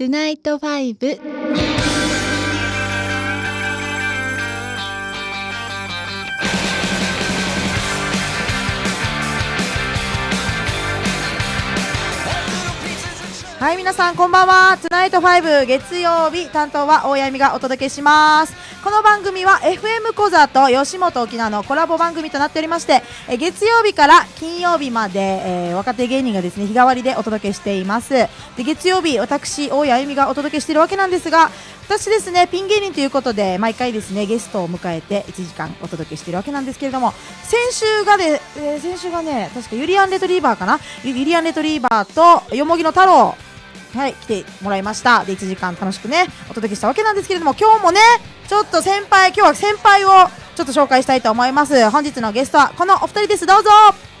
トゥナイトファイブ。はい、皆さんこんばんは。トナイトファイブ月曜日担当は大谷美がお届けします。この番組は FM 小座と吉本沖縄のコラボ番組となっておりまして、え月曜日から金曜日まで、えー、若手芸人がですね日替わりでお届けしていますで月曜日私大谷あゆみがお届けしているわけなんですが私ですねピン芸人ということで毎回ですねゲストを迎えて1時間お届けしているわけなんですけれども先週がで、えー、先週がね確かユリアンレトリーバーかなユリアンレトリーバーとよもぎの太郎はい、来てもらいました。で、1時間楽しくね、お届けしたわけなんですけれども、今日もね、ちょっと先輩今日は先輩をちょっと紹介したいと思います本日のゲストはこのお二人ですどうぞ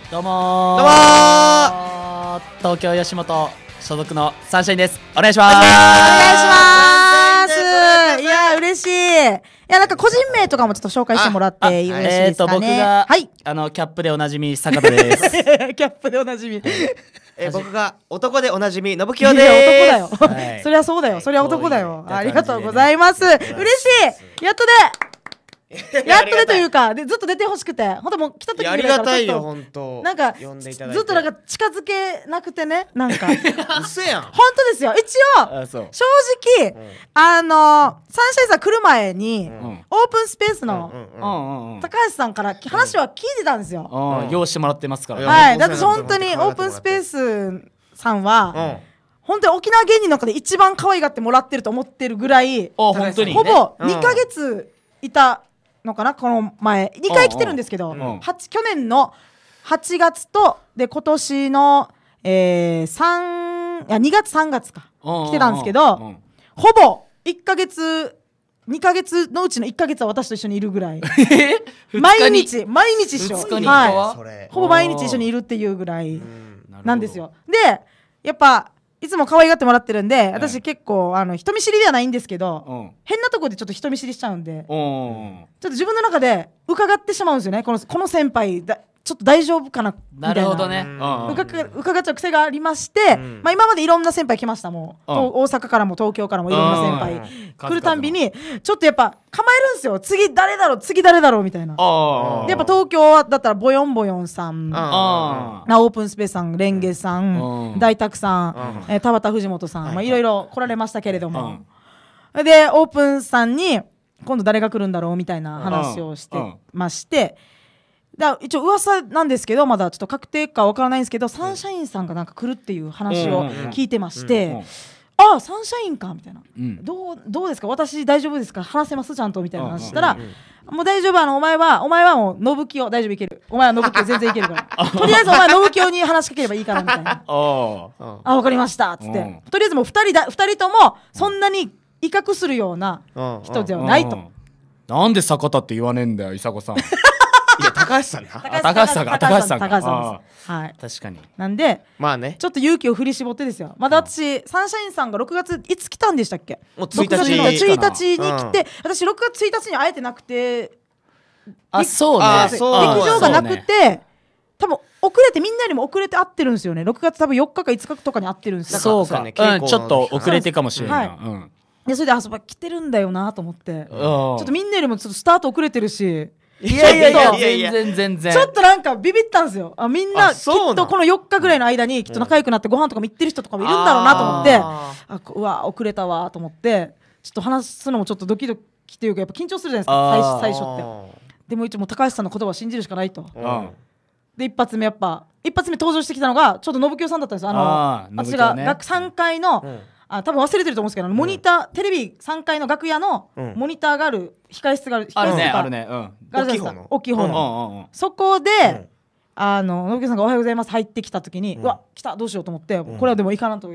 どうもどうも東京吉本所属のサンシャインですお願いしますお願いしますいや嬉しいいやなんか個人名とかもちょっと紹介してもらって嬉しいですかね、えー、僕が、はい、あのキャップでおなじみ坂田です キャップでおなじみえー、僕が男でおなじみのぶきよで男だよ、はい、そりゃそうだよ、そりゃ男だよ、はい、ありがとうございます、嬉しいやっとで、やってるというかでずっと出てほしくて本当もう来た時ありがたいよ本当なんかずっとなんか近づけなくてねなんか 嘘やん本当ですよ一応正直、あのサンシャインさん来る前に、オープンスペースの、高橋さんから話は聞いてたんですよ、用意してもらってますからはいだって本当にオープンスペースさんは、本当に沖縄芸人の中で一番可愛がってもらってると思ってるぐらいほぼ2か月いたのかなこの前2回来てるんですけど、うん去年の8月とで今年の、えー、いや2月3月か来てたんですけど、ほぼ1か月2か月のうちの1か月は私と一緒にいるぐらい 毎日毎日一緒、はい、ほぼ毎日一緒にいるっていうぐらいなんですよでやっぱいつも可愛がってもらってるんで、私結構あの人見知りではないんですけど、うん、変なとこでちょっと人見知りしちゃうんで、うん、ちょっと自分の中で伺ってしまうんですよねこのこの先輩だちょっと大丈夫かなみたいなるほどね、伺っちゃう癖がありまして、まあ、今までいろんな先輩来ましたもう、大阪からも東京からもいろんな先輩来るたんびにちょっとやっぱ構えるんですよ次誰だろう次誰だろうみたいなでやっぱ東京だったらボヨンボヨンさんなオープンスペースさんレンゲさん大沢さん、え田畑藤本さん、まあ、いろいろ来られましたけれども、でオープンさんに今度誰が来るんだろうみたいな話をしてまして。だ一応噂なんですけどまだちょっと確定かわからないんですけどサンシャインさんがなんか来るっていう話を聞いてまして。ああサンシャインかみたいな、うん、どうどうですか私大丈夫ですか話せますちゃんとみたいな話したら、もう大丈夫あのお前はお前はもう信清大丈夫いけるお前は信清全然いけるから とりあえずお前信清に話しかければいいからみたいな ああ分かりましたっつって、とりあえずもう2人だ2人ともそんなに威嚇するような人ではないと。なんで坂田って言わねえんだよ、いさこさん。や高橋さんね高橋さんが高橋さんが高橋さんはい確かになんでまあねちょっと勇気を振り絞ってですよまだ私サンシャインさんが6月いつ来たんでしたっけもう1日1日に来て私6月1日に会えてなくてあそうね劇場がなくて多分遅れてみんなよりも遅れて会ってるんですよね6月多分4日か5日とかに会ってるんですそうか、ね、うん、ちょっと遅れてかもしれない、うん、それであそこ来てるんだよなと思ってちょっとみんなよりもちょっとスタート遅れてるしいやいやいや全然全然ちょっとなんかビビったんですよあみんなきっとこの4日ぐらいの間にきっと仲良くなってご飯とかも行ってる人とかもいるんだろうなと思ってあうわ遅れたわと思ってちょっと話すのもちょっとドキドキというかやっぱ緊張するじゃないですか最初ってでも一応も高橋さんの言葉を信じるしかないと、で一発目やっぱ一発目登場してきたのがちょっと信清さんだったんですよあの私が、ね、3階の、うんあ多分忘れてると思うんですけど、モニター、テレビ3階の楽屋のモニターがある控室がある控室があるねあるね、うん、大きい方の大きい方の、そこで、あの信さんが「おはようございます」入ってきた時に、うわ来たどうしようと思って、これはでもいかなと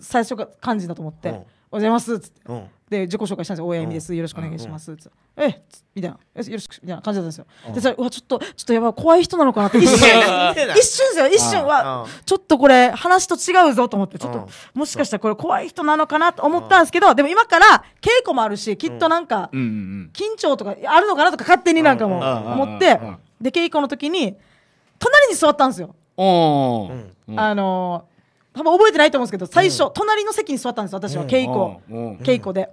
最初が感じだと思って。おはようございます」っつって、うん、で自己紹介したんですよ「大みです、よろしくお願いします」っつって「えっ?」みたいな「よろしく」みたいな感じだったんですよ、でそれうわちょっとちょっとやばい怖い人なのかなって 一瞬一瞬ですよ一瞬はちょっとこれ話と違うぞと思ってちょっともしかしたらこれ怖い人なのかなと思ったんですけどでも今から稽古もあるしきっとなんか緊張とかあるのかなとか勝手になんかも思ってで稽古の時に隣に座ったんですよ。あのー多分覚えてないと思うんですけど最初、隣の席に座ったんです私は稽古、稽古で。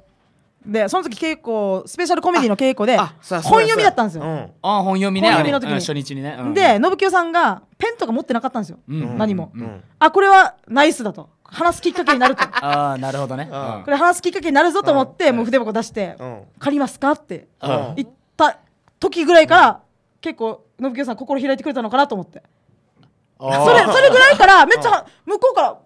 でその時稽古スペシャルコメディの稽古で本読みだったんですよ。あ本読みね。本読みの時に、初日にね。で信雄さんがペンとか持ってなかったんですよ。何も。あこれはナイスだと。話すきっかけになると。ああなるほどね。これ話すきっかけになるぞと思ってもう筆箱出して借りますかって言った時ぐらいから結構信雄さん心開いてくれたのかなと思って。それそれぐらいからめっちゃ向こうから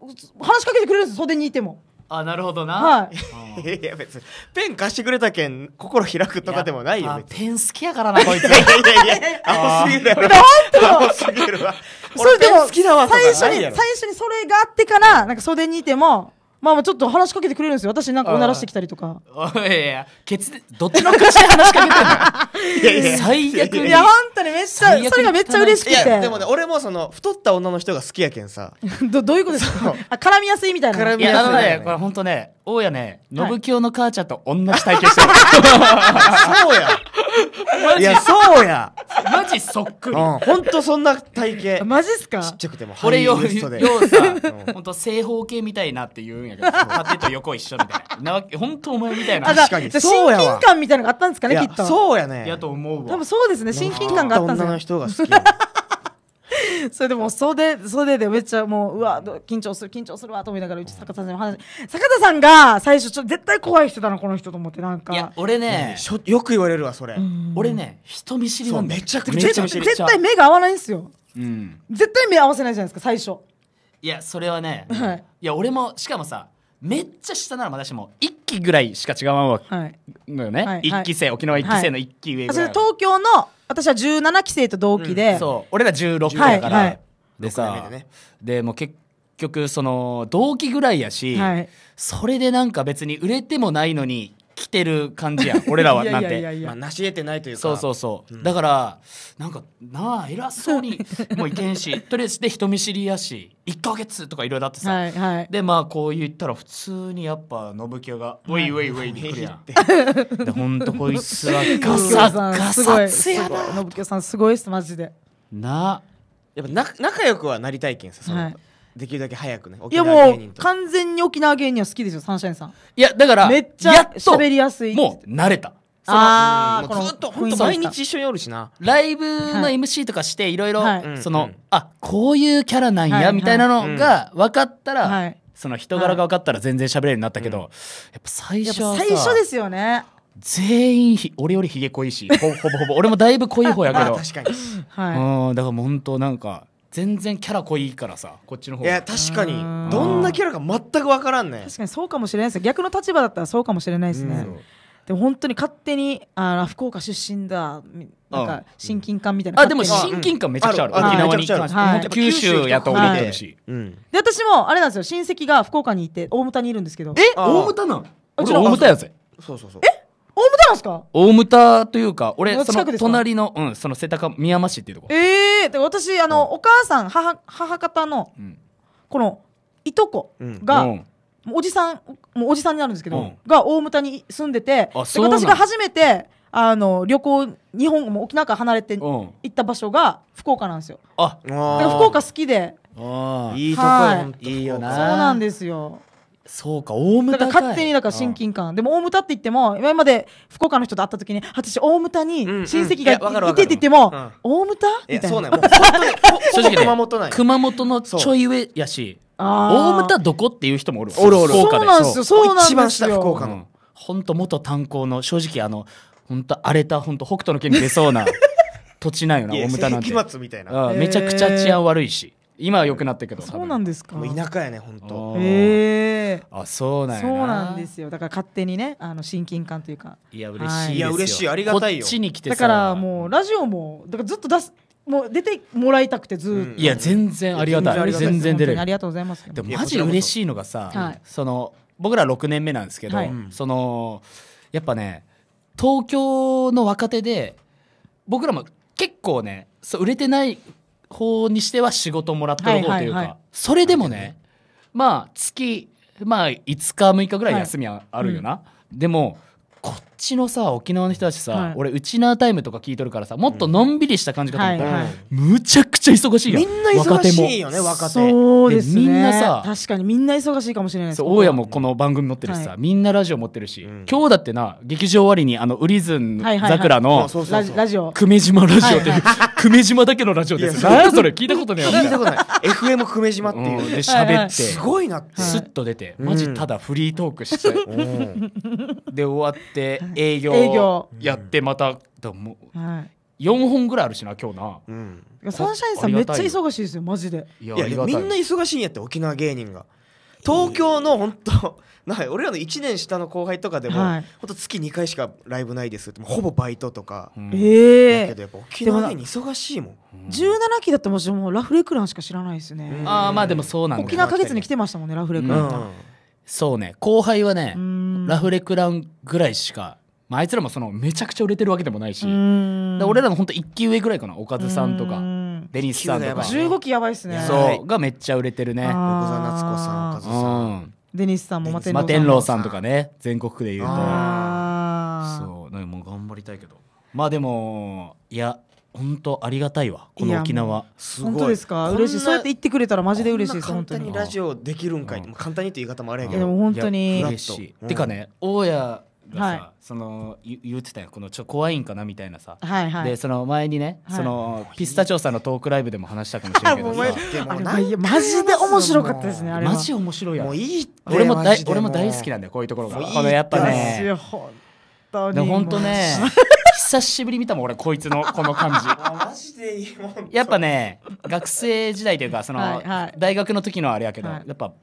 話しかけてくれるんです袖にいても。あなるほどな、はい、いや別にペン貸してくれたけん心開くとかでもないよペン好きやからなこいついやいやいや 青すぎるやろ青すぎるわそれでも最初に最初にそれがあってからなんか袖にいてもまあまあちょっと話しかけてくれるんですよ私なんかおならしてきたりとかおいいやケツでどっちの口で話しかけてんの いやいや最悪いや本当にめっちゃそれがめっちゃ嬉しくていやでもね俺もその太った女の人が好きやけんさ どどういうことですかあ絡みやすいみたいな絡みやすい、いやあのねこれ本当ね大家ね、信清の母ちゃんと同じ体験してる。そうや。いや、そうや。マジそっくり。うん、ほんとそんな体験。マジっすかちっちゃくても。俺よ、よさ、ほんと正方形みたいなって言うんやけど、縦 と横一緒みたいな。なほんとお前みたいな。確かに。親近感みたいなのがあったんですかね、きっと。そうやね。やと思うわ。多分そうですね、親近感があったんですよ。女の人が好き。それでも袖袖でめっちゃもううわ緊張する緊張するわと思いながらうち坂田さんの話坂田さんが最初ちょ絶対怖い人だなこの人と思ってなんかいや俺ね、しょよく言われるわそれ俺ね人見知りなんだめちゃくちゃ絶対目が合わないんですよ、うん、絶対目合わせないじゃないですか最初いやそれはね、はい、いや俺もしかもさめっちゃ下なら私も1期ぐらいしか違わんわ、はい、のよね、はい、期生沖縄一期生の一期上ぐらい、はい、東京の私は17期生と同期で、そう俺ら16だから、はいはい、でさ、ね、でもう結局その同期ぐらいやし、はい、それでなんか別に売れてもないのに来てる感じやん俺らはなんてまあ、成し得てないというかそうそうそう、うん、だからなんかなあ偉そうにもういけんし とりあえずで人見知りやし1か月とかいろいろあってさ、はいはい、でまあこう言ったら普通にやっぱ信清が「ウェイウェイウェイ」で来るやん でほんとこいつは ガサガサすやい信清さんすごいっすマジでなあやっぱ仲良くはなりたいけんさその、はいできるだけ早くねいやもう完全に沖縄芸人は好きですよサンシャインさんいやだからめっちゃ喋りやすいもう慣れたああ、ずっと本当毎日一緒におるしな。ライブの MC とかしていろいろその、あこういうキャラなんや、みたいなのが分かったら、その人柄が分かったら全然喋れるようになったけど、やっぱ最初は最初ですよね。全員俺よりひげ濃いしほぼほぼ俺もだいぶ濃い方やけど 確かに、い、うだからもう本当なんか全然キャラ濃いからさこっちの方いや確かにどんなキャラか全く分からんね確かにそうかもしれないです逆の立場だったらそうかもしれないですね、うん、でも本当に勝手にあ福岡出身だなんか親近感みたいな、うん、あでも親近感めちゃくちゃある、うん、沖縄に関して、はい、九州やと思ってるし、はい、で私もあれなんですよ親戚が福岡にいて大牟田にいるんですけどえ大牟田なん俺大牟田やぜそうそうそうえ大牟田なんすか大牟田というか俺その隣のうんその世田谷宮山市っていうとこええーで私あの、うん、お母さん母母方の、このいとこが、うん、おじさんもうおじさんになるんですけど、うん、が大牟田に住んでて私が初めてあの旅行日本も沖縄から離れて行った場所が福岡なんですよ。あ福岡好きでいいとこ、はい、いいよなそうなんですよそうか大牟田勝手にだから親近感でも大牟田って言っても今まで福岡の人と会った時に私大牟田に親戚がいてって言っても、大牟田みたいなそうねもう本当に 正直、熊本のちょい上やし大牟田どこっていう人もおるおるおるそうなんですよそうなんですよ福岡の、本当元炭鉱の正直あの本当荒れた本当北斗の県に出そうな土地なんよな 大牟田なんてめちゃくちゃ治安悪いし今は良くなってけどそうなんですか田舎やね本当へえあそうなんやそうなんですよだから勝手にねあの親近感というかいや嬉しいいや嬉しいありがたいよだからもうラジオもだからずっと出すもう出てもらいたくてずっと、いや全然ありがたい全然出るありがとうございますでもマジ嬉しいのがさ、その僕ら6年目なんですけど、はい、そのやっぱね東京の若手で僕らも結構ねそう売れてないこうにしては仕事もらってるというか、はいはいはい、それでもね、まあ月、まあ5日6日ぐらい休みはあるよな。はい、でも、こっちのさ沖縄の人たちさ、はい、俺ウチナータイムとか聞いとるからさもっとのんびりした感じかと思ったら、はいはい、むちゃくちゃ忙しいやんみんな忙しいよね若手そうです、ね、みんなさ確かにみんな忙しいかもしれないです大家もこの番組持ってるしさ、はい、みんなラジオ持ってるし、うん、今日だってな劇場終わりにあのウリズン桜のラジオ久米島ラジオっていう、久米島だけのラジオです何やそれ聞いたことない聞いたことない FM 久米島っていう、うん、で喋ってすごいなってスッと出てマジただフリートークしてで終わって営業やってまただもはい4本ぐらいあるしな今日な、うん、サンシャインさんめっちゃ忙しいですよマジでいやみんな忙しいんやって沖縄芸人が東京の本当 ない俺らの1年下の後輩とかでも、はい、本当月2回しかライブないですってほぼバイトとか、うん、ええー、だけどやっぱ沖縄芸人忙しいもん、うん、17期だってもちもうラフレクランしか知らないですね、うん、ああまあでもそうなんだ沖縄か月に来てましたもんねラフレクラン、そうね後輩はねラフレクランぐらいしかまあ、いつらもそのめちゃくちゃ売れてるわけでもないし俺らの本当一1上ぐらいかなおかずさんとかデニスさんとか15期やばいっすねそうがめっちゃ売れてるね横澤夏子さんおかずさん、デニスさんもまた。天狼さんとかね全国区でいうとそうなんもう頑張りたいけどまあでもいや本当ありがたいわこの沖縄すごい本当ですか嬉しいそうやって言ってくれたらマジで嬉しいです簡単にラジオできるんかい、簡単にという言い方もあれやけど、うでも本当に嬉しい、うてかね大家がさ、はい、その言ってたよこのちょ怖いんかなみたいなさ、はいはい、でその前にね、はい、そのピスタチオさんのトークライブでも話したかもしれないけどさマジで面白かったですねあれマジ面白いやもういい俺も大俺も大好きなんだよこういうところがこのやっぱね本当本当ね 久しぶり見たもん俺こいつのこの感じマジでいいもんやっぱね学生時代というかその、はいはい、大学の時のあれやけど、はい、やっぱ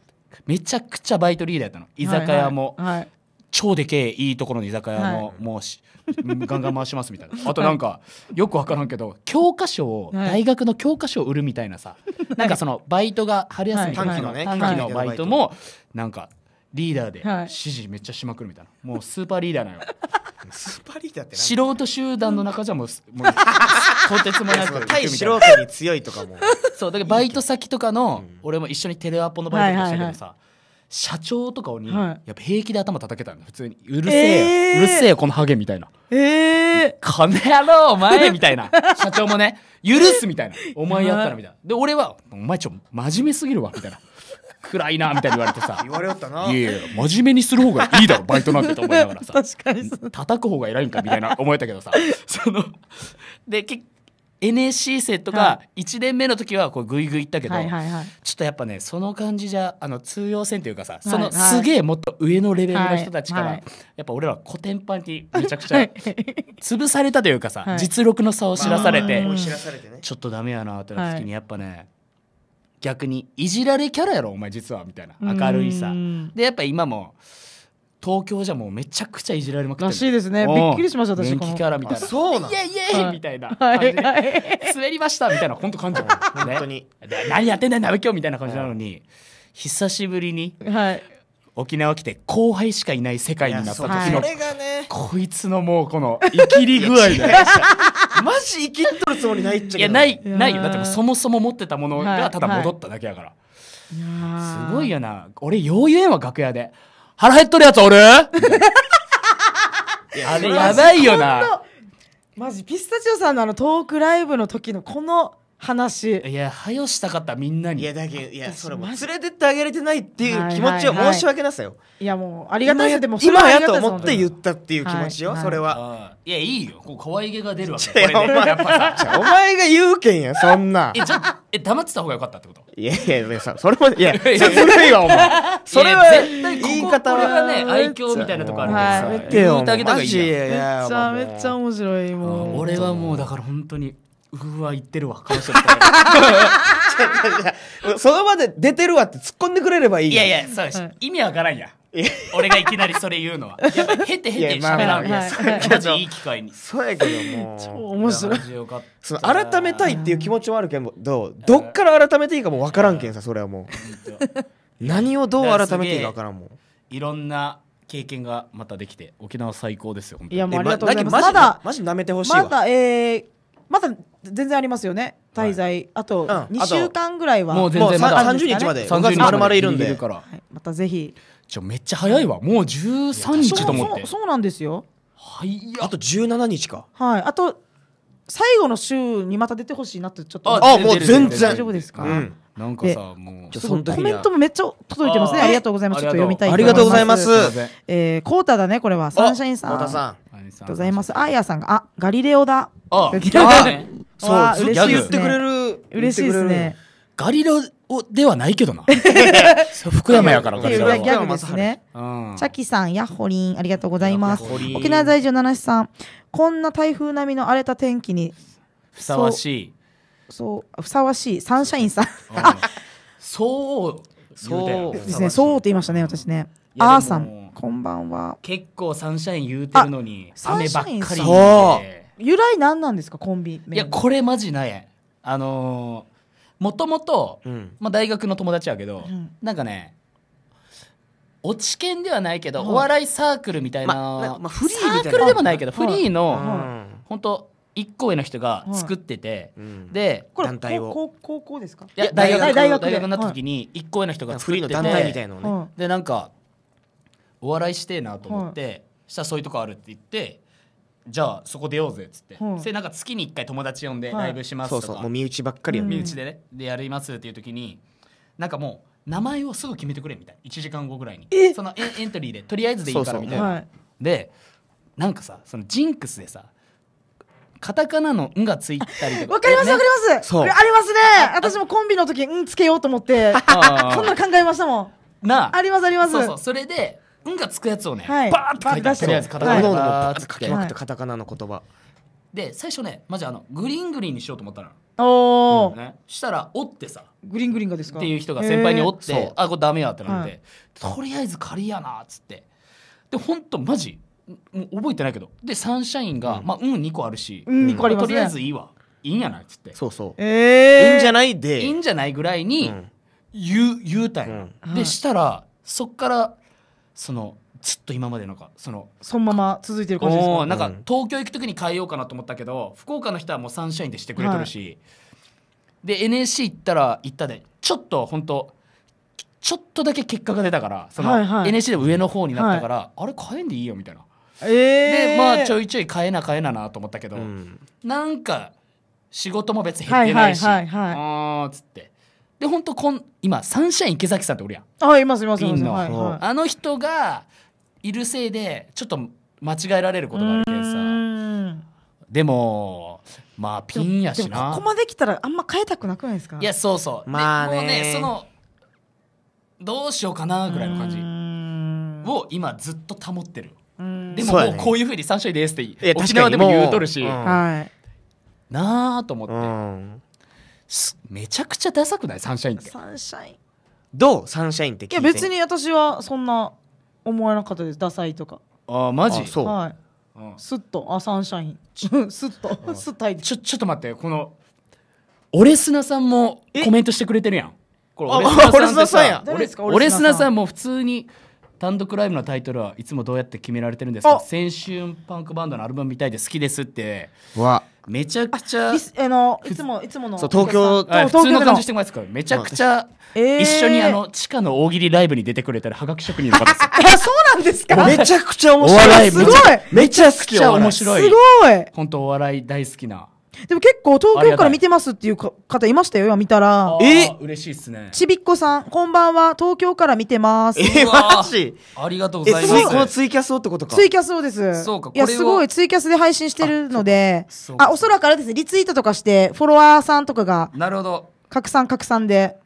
めちゃくちゃバイトリーダーやったの居酒屋も、はいはいはい、超でけえいいところの居酒屋の、はい、もうしガンガン回しますみたいな あとなんか、はい、よく分からんけど教科書を、はい、大学の教科書を売るみたいなさ、はい、なんかそのバイトが春休み、短期のね短期のバイトもなんかリーダーで指示めっちゃしまくるみたいな、もうスーパーリーダーなのよ スーパーリーダーって素人集団の中じゃもうもう とてつもなく対素人に強いとかもそうだけどバイト先とかの、うん、俺も一緒にテレアポのバイトとかしたけどさ、はいはいはい社長とかに、やっぱ平気で頭叩けたん普通にうるせえ、えー、うるせえこのハゲみたいなええー、この野郎お前みたいな 社長もね許すみたいなお前やったらみたいなで俺はお前ちょ真面目すぎるわみたいな暗いなみたいに言われてさ言われよったないやいや真面目にする方がいいだろバイトなんてと思いながらさ 確かに叩く方が偉いんかみたいな思えたけどさそので結 NSC 生とか1年目の時はこうグイグイ行ったけど、はいはいはい、ちょっとやっぱねその感じじゃあの通用線というかさ、そのすげえもっと上のレベルの人たちから、はいはい、やっぱ俺らコテンパンにめちゃくちゃ潰されたというかさ、はい、実力の差を知らされて、まあね、ちょっとダメやなってなった時にやっぱね、逆にいじられキャラやろお前実はみたいな明るいさでやっぱ今も。東京じゃもうめちゃくちゃいじられまくってらしいですねびっくりしました私元気キャみたいなそうなイエイイエイみたいな感じで、はい滑りましたみたいな本当感じ、ね、本当に何やってんだよ今日みたいな感じなのに久しぶりに、はい、沖縄来て後輩しかいない世界になった時の、ね、こいつのもうこのいきり具合でマジ生きっとるつもりないっちゃいやないないよだってそもそも持ってたものがただ戻っただけやから、はいはい、すごいよな俺よう言えんわ楽屋で。腹減っとるやつおるやばいよな。マジピスタチオさんのあのトークライブの時のこの話いやはよしたかったみんなにいやだけいやそれも連れてってあげれてないっていう気持ちは申し訳なさよ、はいはいはい、いやもうありがたいででも今やと思って言ったっていう気持ちよ、はいはい、それはいやいいよこう可愛げが出るわけ、お前お前が言うけんやそんな えちょ黙ってた方が良かったってこといやいやいやそれもいやずるいわお前それは言い方はこれがね愛嬌みたいなとこあるからさ、い、言ってあげた方がいいめっちゃめっちゃ面白いもう俺はもうだから本当にうわ言ってるわ顔しみたいなその場で出てるわって突っ込んでくれればいいいやいやそうし、うん、意味わからんや俺がいきなりそれ言うのはやっぱへてへてしゃべらんや、そうやけどいい機会にそうやけどもう超面白いその改めたいっていう気持ちもあるけどどっから改めていいかもわからんけんさそれはもう何をどう改めていいかわからんもんいろんな経験がまたできて沖縄最高ですよいやもうありがとうございますまだマジ舐めてほしいまだえーまだ全然ありますよね滞在、あとう2週間ぐらいは、もう全もう然まだ三十日まで、3月まるまるいるんで。からはいまたぜひちょめっちゃ早いわもう13日と思っそうそうそうなんですよはいあと十七日か。はいあと最後の週にまた出てほしいなってちょっとああもう全然大丈夫ですか、うん。なんかさもうそコメントもめっちゃ届いてますねあありがとうございますちょっと読みたいありがとうございますありうごいまえー、コータだねこれはサンシャインさんありがとうございますあーやさんがあガリレオだああ、そう、ずっと言ってくれる。嬉しいですね。ガリラオではないけどな。福山やからガリラは。ギャグですね。チャキさん、ヤッホリン、ありがとうございます。沖縄在住七七さん、こんな台風並みの荒れた天気に。ふさわしい。そう、ふさわしい。サンシャインさん。あそう。そうですね。そうって言いましたね、私ね。あーさん、こんばんは。結構サンシャイン言うてるのに、雨ばっかり。そう。由来何なんですかコンビ名いやこれマジないあのもともと、うんまあ、大学の友達やけど、うん、なんかね落ち研ではないけど、お笑いサークルみたいなま、あ、フリーサークルでもないけど、フリーの、はい、本当一個上の人が作ってて、はい、でこれ団体を高校ですかいや大学大学大学になった時に一個上の人が作ってて、はい、フリーの団体みたいのね、でなんかお笑いしてなと思って、したらそういうとこあるって言ってじゃあそこ出ようぜっつって、うん、それなんか月に1回友達呼んでライブしますとか、はい、そうそうもう身内ばっかりや、う身内でねでやりますっていう時になんかもう名前をすぐ決めてくれみたいな1時間後ぐらいにそのエントリーでとりあえずでいいからみたいな、はい、でなんかさそのジンクスでさカタカナの「ん」がついたりとかわかりますわ、ね、かりますありますね私もコンビの時「ん」つけようと思ってそんな考えましたもんなありますありますそうそうそれでんがつくやつをね、はい、バーって書いてとカタカナで、はい、の言葉で最初ねマジあのグリーングリーンにしようと思ったのおお、うんね、したら「お」ってさグリーングリーンがですかっていう人が先輩におって「あこれダメや」ってなって、はい、とりあえず仮やな」っつってでほんとマジもう覚えてないけどでサンシャインが「うん、まあうん2個あるし、うん、2個あり、ね、とりあえずいいわいいんやない」っつってそうそうええー、いいんじゃないでいいんじゃないぐらいに言う,、言うたんや、でしたらそっからそのずっと今までのかそのそのまま続いてる感じですかなんか東京行く時に変えようかなと思ったけど、福岡の人はもうサンシャインでしてくれてるし、はい、で NSC 行ったら行ったでちょっと本当ちょっとだけ結果が出たからその、はいはい、NSC でも上の方になったから、はい、あれ変えんでいいよみたいな。えー、でまあちょいちょい変えな変えななと思ったけど、うん、なんか仕事も別に減ってないし、はいはいはいはい、ああっつって。で本当こん今サンシャイン池崎さんっておるやんあいますいますいますの、あの人がいるせいでちょっと間違えられることがあるけどさでもまあピンやしなここまできたらあんま変えたくなくないですかいやそうそうまあねもうねそのどうしようかなぐらいの感じを今ずっと保ってるでももうこういうふうにサンシャインですって沖縄でも言うとるし、なあと思って、めちゃくちゃダサくないサンシャインってサンシャインどうサンシャインって聞いていや別に私はそんな思わなかったですダサいとかああマジそう、はいうん、スッとあサンシャインスッ と、スッとちょちょっと待ってこのオレスナさんもコメントしてくれてるやんこれオレスナさんやオレスナさんも普通に単独ライブのタイトルはいつもどうやって決められてるんですか青春パンクバンドのアルバムみたいで好きですってわっめちゃくちゃあのいつもいつものそう東京東京の感じしてもらえますかめちゃくちゃ、一緒にあの地下の大喜利ライブに出てくれたらはがき職人の方です あそうなんですかめちゃくちゃ面白いすごいめちゃくちゃ面白いすごい本当お笑い大好きなでも結構東京から見てますっていう方いましたよ、今見たら。え嬉しいっすね。ちびっこさん、こんばんは、東京から見てます。え、マジありがとうございます。このツイキャスをってことか。ツイキャスをです。そうか、いや、すごい、ツイキャスで配信してるので、あ、おそらくあれですね、リツイートとかして、フォロワーさんとかが、なるほど。拡散拡散で。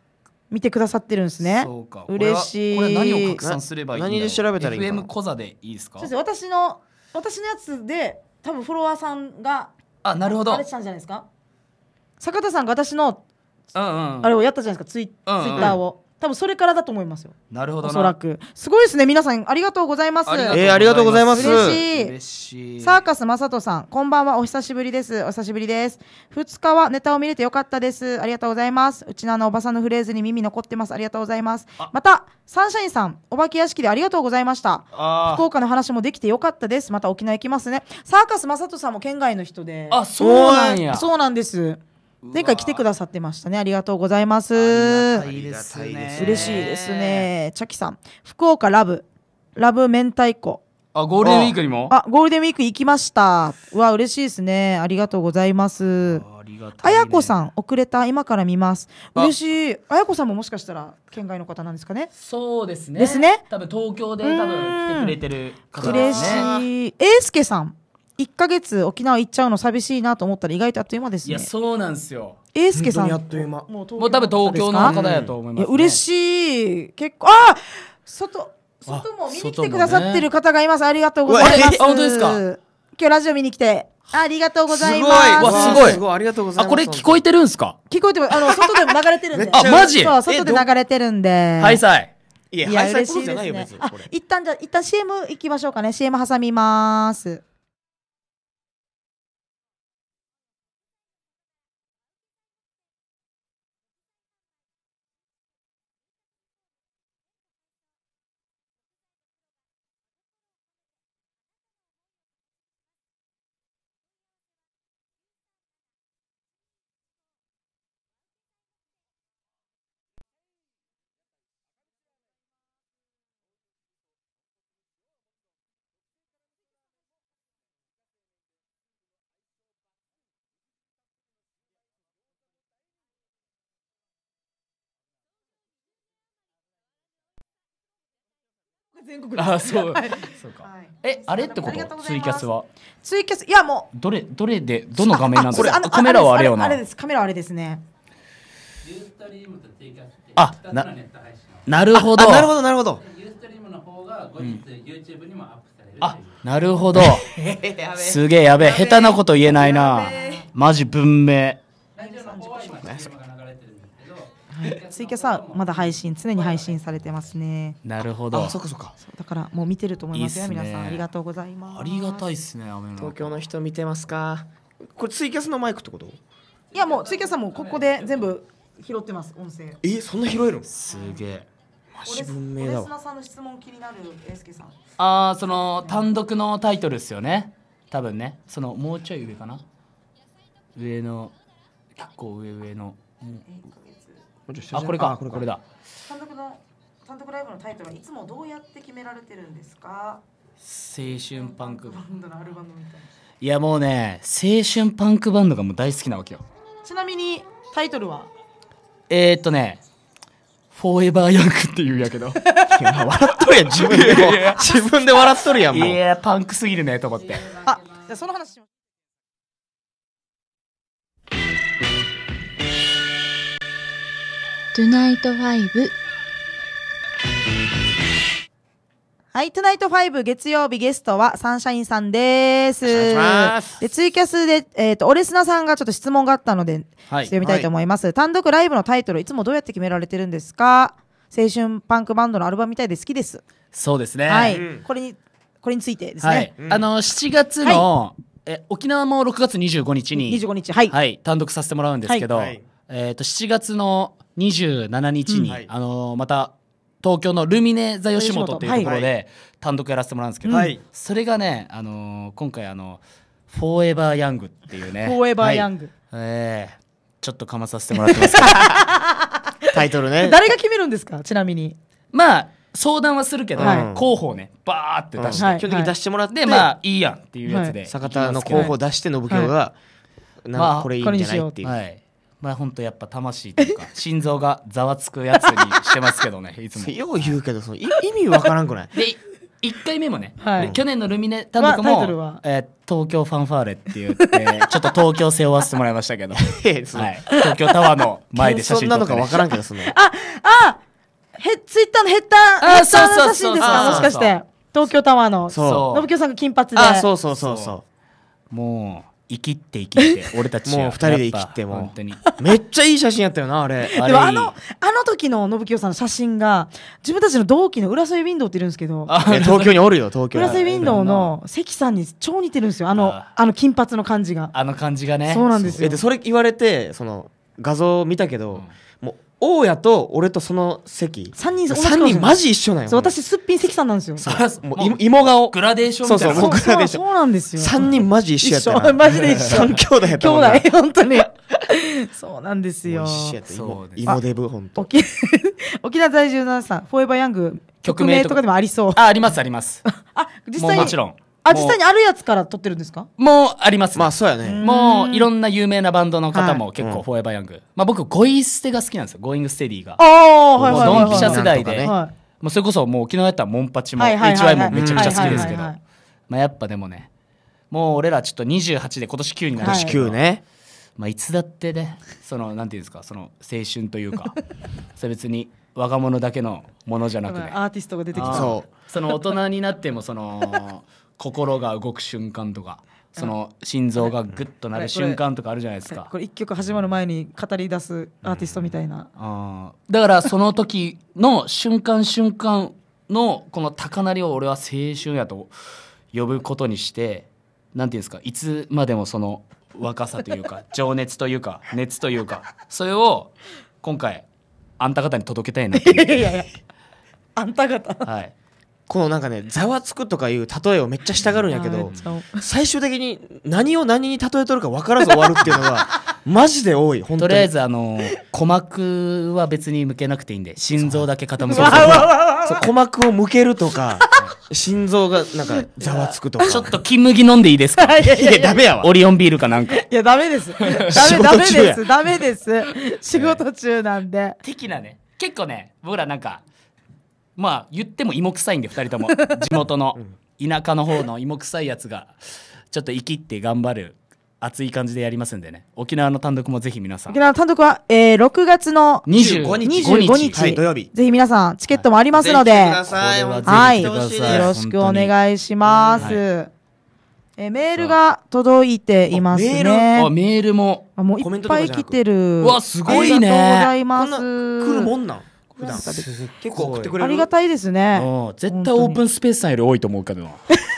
見てくださってるんですね。そうか。嬉しい。これ何を拡散すればいい何で調べたらいいか ?FM コザでいいですか私の、私のやつで、多分フォロワーさんがあなるほどれたんじゃないですか坂田さんが私の、あれをやったじゃないですかツイ,、ツイッターを多分それからだと思いますよなるほどおそらくすごいですね皆さんありがとうございますえありがとうございます嬉しいサーカス正人さんこんばんはお久しぶりですお久しぶりです2日はネタを見れてよかったですありがとうございますうちのあのおばさんのフレーズに耳残ってますありがとうございますまたサンシャインさんお化け屋敷でありがとうございました福岡の話もできてよかったですまた沖縄行きますねサーカス正人さんも県外の人であそうなんやそうなんです前回来てくださってましたねありがとうございますいですね嬉しいですねチャキさん福岡ラブラブ明太子あゴールデンウィークにもあゴールデンウィーク行きましたうわ嬉しいですねありがとうございますあやこさん遅れた今から見ます嬉しいあやこさんももしかしたら県外の方なんですかねそうですねですね多分東京で多分来てくれてる方ね嬉しいえいすけさん一か月沖縄行っちゃうの寂しいなと思ったら意外とあっという間ですねいやそうなんですよ英介さんもう多分東京の方やと思います、ね、いや嬉しい結構あ外外も見に来てくださってる方がいます、ね、ありがとうございます本当ですか今日ラジオ見に来てありがとうございます。すごい。すごい。ありがとうございます。あ、これ聞こえてるんすか聞こえてまあの、外でも流れてるんで。あ、マジそう、外で流れてるんで。ハイサイ。いや、ハイサイじゃないよ、別に。一旦じゃ、一旦 CM 行きましょうかね。CM 挟みます。全国あそうそうか、はい、えあれってことツイキャスはツイキャスいやもうどれどれでどの画面なんですかカメラはあれよなあれですカメラあれですねあななるほどなるほどなるほどあなるほど すげえやべえ下手なこと言えないなマジ文明ツイキャスはまだ配信常に配信されてますねなるほどそっかそっかだからもう見てると思いますよ、皆さんありがとうございますありがたいですね東京の人見てますかこれツイキャスのマイクってこといやもうツイキャスはもうここで全部拾ってます音声えそんな拾えるのすげえマ文明だわさんの質問気になる英介さんああその単独のタイトルですよね多分ねそのもうちょい上かな上の結構上上のあこれかこれこれだ単独の単独ライブのタイトルはいつもどうやって決められてるんですか青春パンクバンドのアルバムみたいないやもうね青春パンクバンドがもう大好きなわけよちなみにタイトルはえー、っとねフォーエバーヤングって言うやけど。いや、笑っとるやん、自分で自分で笑っとるやん、もう。いや、パンクすぎるね、と思って。あ、じゃあその話しまトゥナイトファイブ。はい、トゥナイトファイブ月曜日ゲストはサンシャインさんです。で、ツイキャスで、えっ、ー、と、オレスナさんがちょっと質問があったので、はい、読みたいと思います、はい、単独ライブのタイトル、いつもどうやって決められてるんですか青春パンクバンドのアルバムみたいで好きです。そうですね。はい。うん、これに、これについてですね。はいあの、7月の、え沖縄も6月25日に、25日、はい。単独させてもらうんですけど、えっ、ー、と、7月の27日に、あのまた東京のルミネ座吉本っていうところで単独やらせてもらうんですけど、はい、それがね、あのー、今回あの「フォーエバーヤング」っていうね「フォーエバーヤング」はい、えー、ちょっとかまさせてもらってます タイトルね誰が決めるんですかちなみにまあ相談はするけど、候補をねバーって出して、基本的に出してもらって、まあいいやんっていうやつで、坂田の候補出して信京が、これいいんじゃないっていう、まあ本当やっぱ魂というか 心臓がざわつくやつにしてますけどねいつもよう言うけどその意味わからんくないで1回目もね、はい、去年のルミネ単独も、まあ、えー、東京ファンファーレ」って言って ちょっと東京背負わせてもらいましたけど、はい、東京タワーの前で写真撮って、なのかわからんけどそのああへツイッターのヘッダーの写真ですかもしかして東京タワーの信京さんが金髪でそうそうそうそうもう生きって生きて俺たち もう2人で生きても本にめっちゃいい写真やったよなあれでもあのあの時の信清さんの写真が自分たちの同期の浦添ウィンドウっているんですけど東京におるよ東京浦添ウィンドウの関さんに超似てるんですよあのあの金髪の感じがあの感じがねそうなんですよでそれ言われてその画像見たけど、うん大家と俺とその席3人三人マジ一緒なんよ私すっぴん関さんなんですよそうもうい芋顔グラデーションそうみたそいうなもうグラデーションそうなんですよ3人マジ一緒やった マジで一緒三兄弟やった兄弟本当に そうなんですよ一緒やったそ芋う芋デブ本当沖 沖縄在住のさんフォーエバーヤング曲名とかでもありそうあありますありますあ実際もちろんあ実際にあるやつから撮ってるんですかもうあります、ね、まあそうやねもういろんな有名なバンドの方も結構、フォーエバーヤング、まあ僕ゴイステが好きなんですよゴーイングステディがああはいはいドンピシャ世代で、ね、はい、もうそれこそもう沖縄やったらモンパチも、はいはいはいはい、HY もめちゃくちゃ好きですけど、まあやっぱでもねもう俺らちょっと28で今年9になる今年9ねまあいつだってねそのなんていうんですかその青春というか それ別に若者だけのものじゃなくて、ね、アーティストが出てきたその大人になってもその心が動く瞬間とかその心臓がグッとなる瞬間とかあるじゃないですかこれ一曲始まる前に語り出すアーティストみたいな、あだからその時の瞬間瞬間のこの高鳴りを俺は青春やと呼ぶことにして何ていうんですかいつまでもその若さというか 情熱というか熱というかそれを今回あんた方に届けたいなっていやいやあんた方はいこのなんかねざわつくとかいう例えをめっちゃしたがるんやけど最終的に何を何に例えとるか分からず終わるっていうのが マジで多い本当とりあえずあの鼓膜は別に向けなくていいんで心臓だけ傾ける鼓膜を向けるとか心臓がなんかざわつくとかちょっと金麦飲んでいいですか いやダメやわオリオンビールかなんかいやダメですダメダメですダメです仕事中なんで、的なね結構ね僕らなんかまあ言っても芋臭いんで2人とも 地元の田舎の方の芋臭いやつがちょっと生きって頑張る熱い感じでやりますんでね沖縄の単独もぜひ皆さん沖縄の単独は、えー、6月の25日 ,25 日、はい、土曜日ぜひ皆さんチケットもありますので、はい、よろしくお願いします、はいえメールが届いていますね。あメールも。あもういっぱい来てる。わすごいね。ありがとうございます。来るもんなん。普段から結構送ってくれるありがたいですね絶対オープンスペースさんより多いと思うけど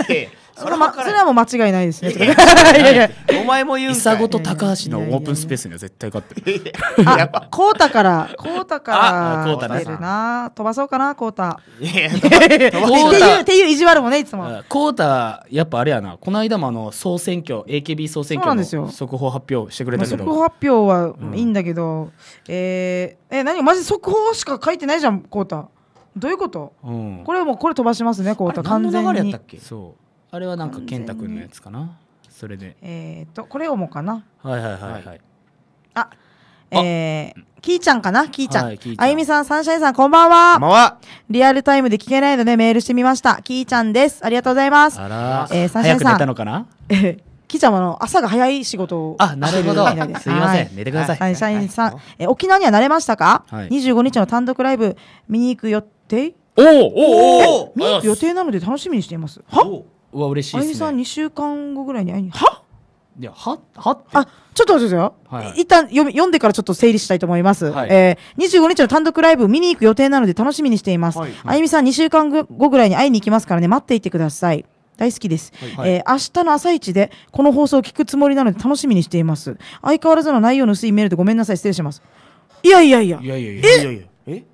ええ それは、ま、それはもう間違いないですね。お前も言う。いさごと高橋のオープンスペースには絶対勝ってる。やっぱ、コータから、こうたから。こうた出るな。飛ばそうかな、こうた。っていう、っていう意地悪もね、いつも。こうた、やっぱあれやな、この間もあの、総選挙、AKB 総選挙の速報発表してくれたけど。速報発表はいいんだけど、えー、え、何マジ速報しか書いてないじゃん、こうた。どういうこと、これもうこれ飛ばしますね、こうた。完全に。そう。あれはなんか健太君のやつかなそれでえっ、とこれをもかなはいはいはいはいあえー、キーちゃんかなキーちゃんはい、あゆみさん、サンシャインさん、こんばんは。こんばんは。リアルタイムで聞けないのでメールしてみました。キーちゃんです。ありがとうございます。あらえー、サンシャインさん。早く寝たのかなキーちゃんはの朝が早い仕事をあ、なるほど。すいません、はい、寝てください。サンシャインさん、えー、沖縄には慣れましたか、はい、?25 日の単独ライブ見に行く予定おおおお見に行く予定なので楽しみにしています。は嬉しいです、ね、あゆみさん2週間後ぐらいに会いにはいやははってあちょっと待ってくださいよ、はい、一旦読読んでからちょっと整理したいと思います、はい、えー、25日の単独ライブ見に行く予定なので楽しみにしています、はい、あゆみさん2週間後ぐらいに会いに行きますからね待っていてください大好きです、はい、えー、明日の朝一でこの放送を聞くつもりなので楽しみにしています相変わらずの内容の薄いメールでごめんなさい失礼しますいやいやいやいやいやいやええ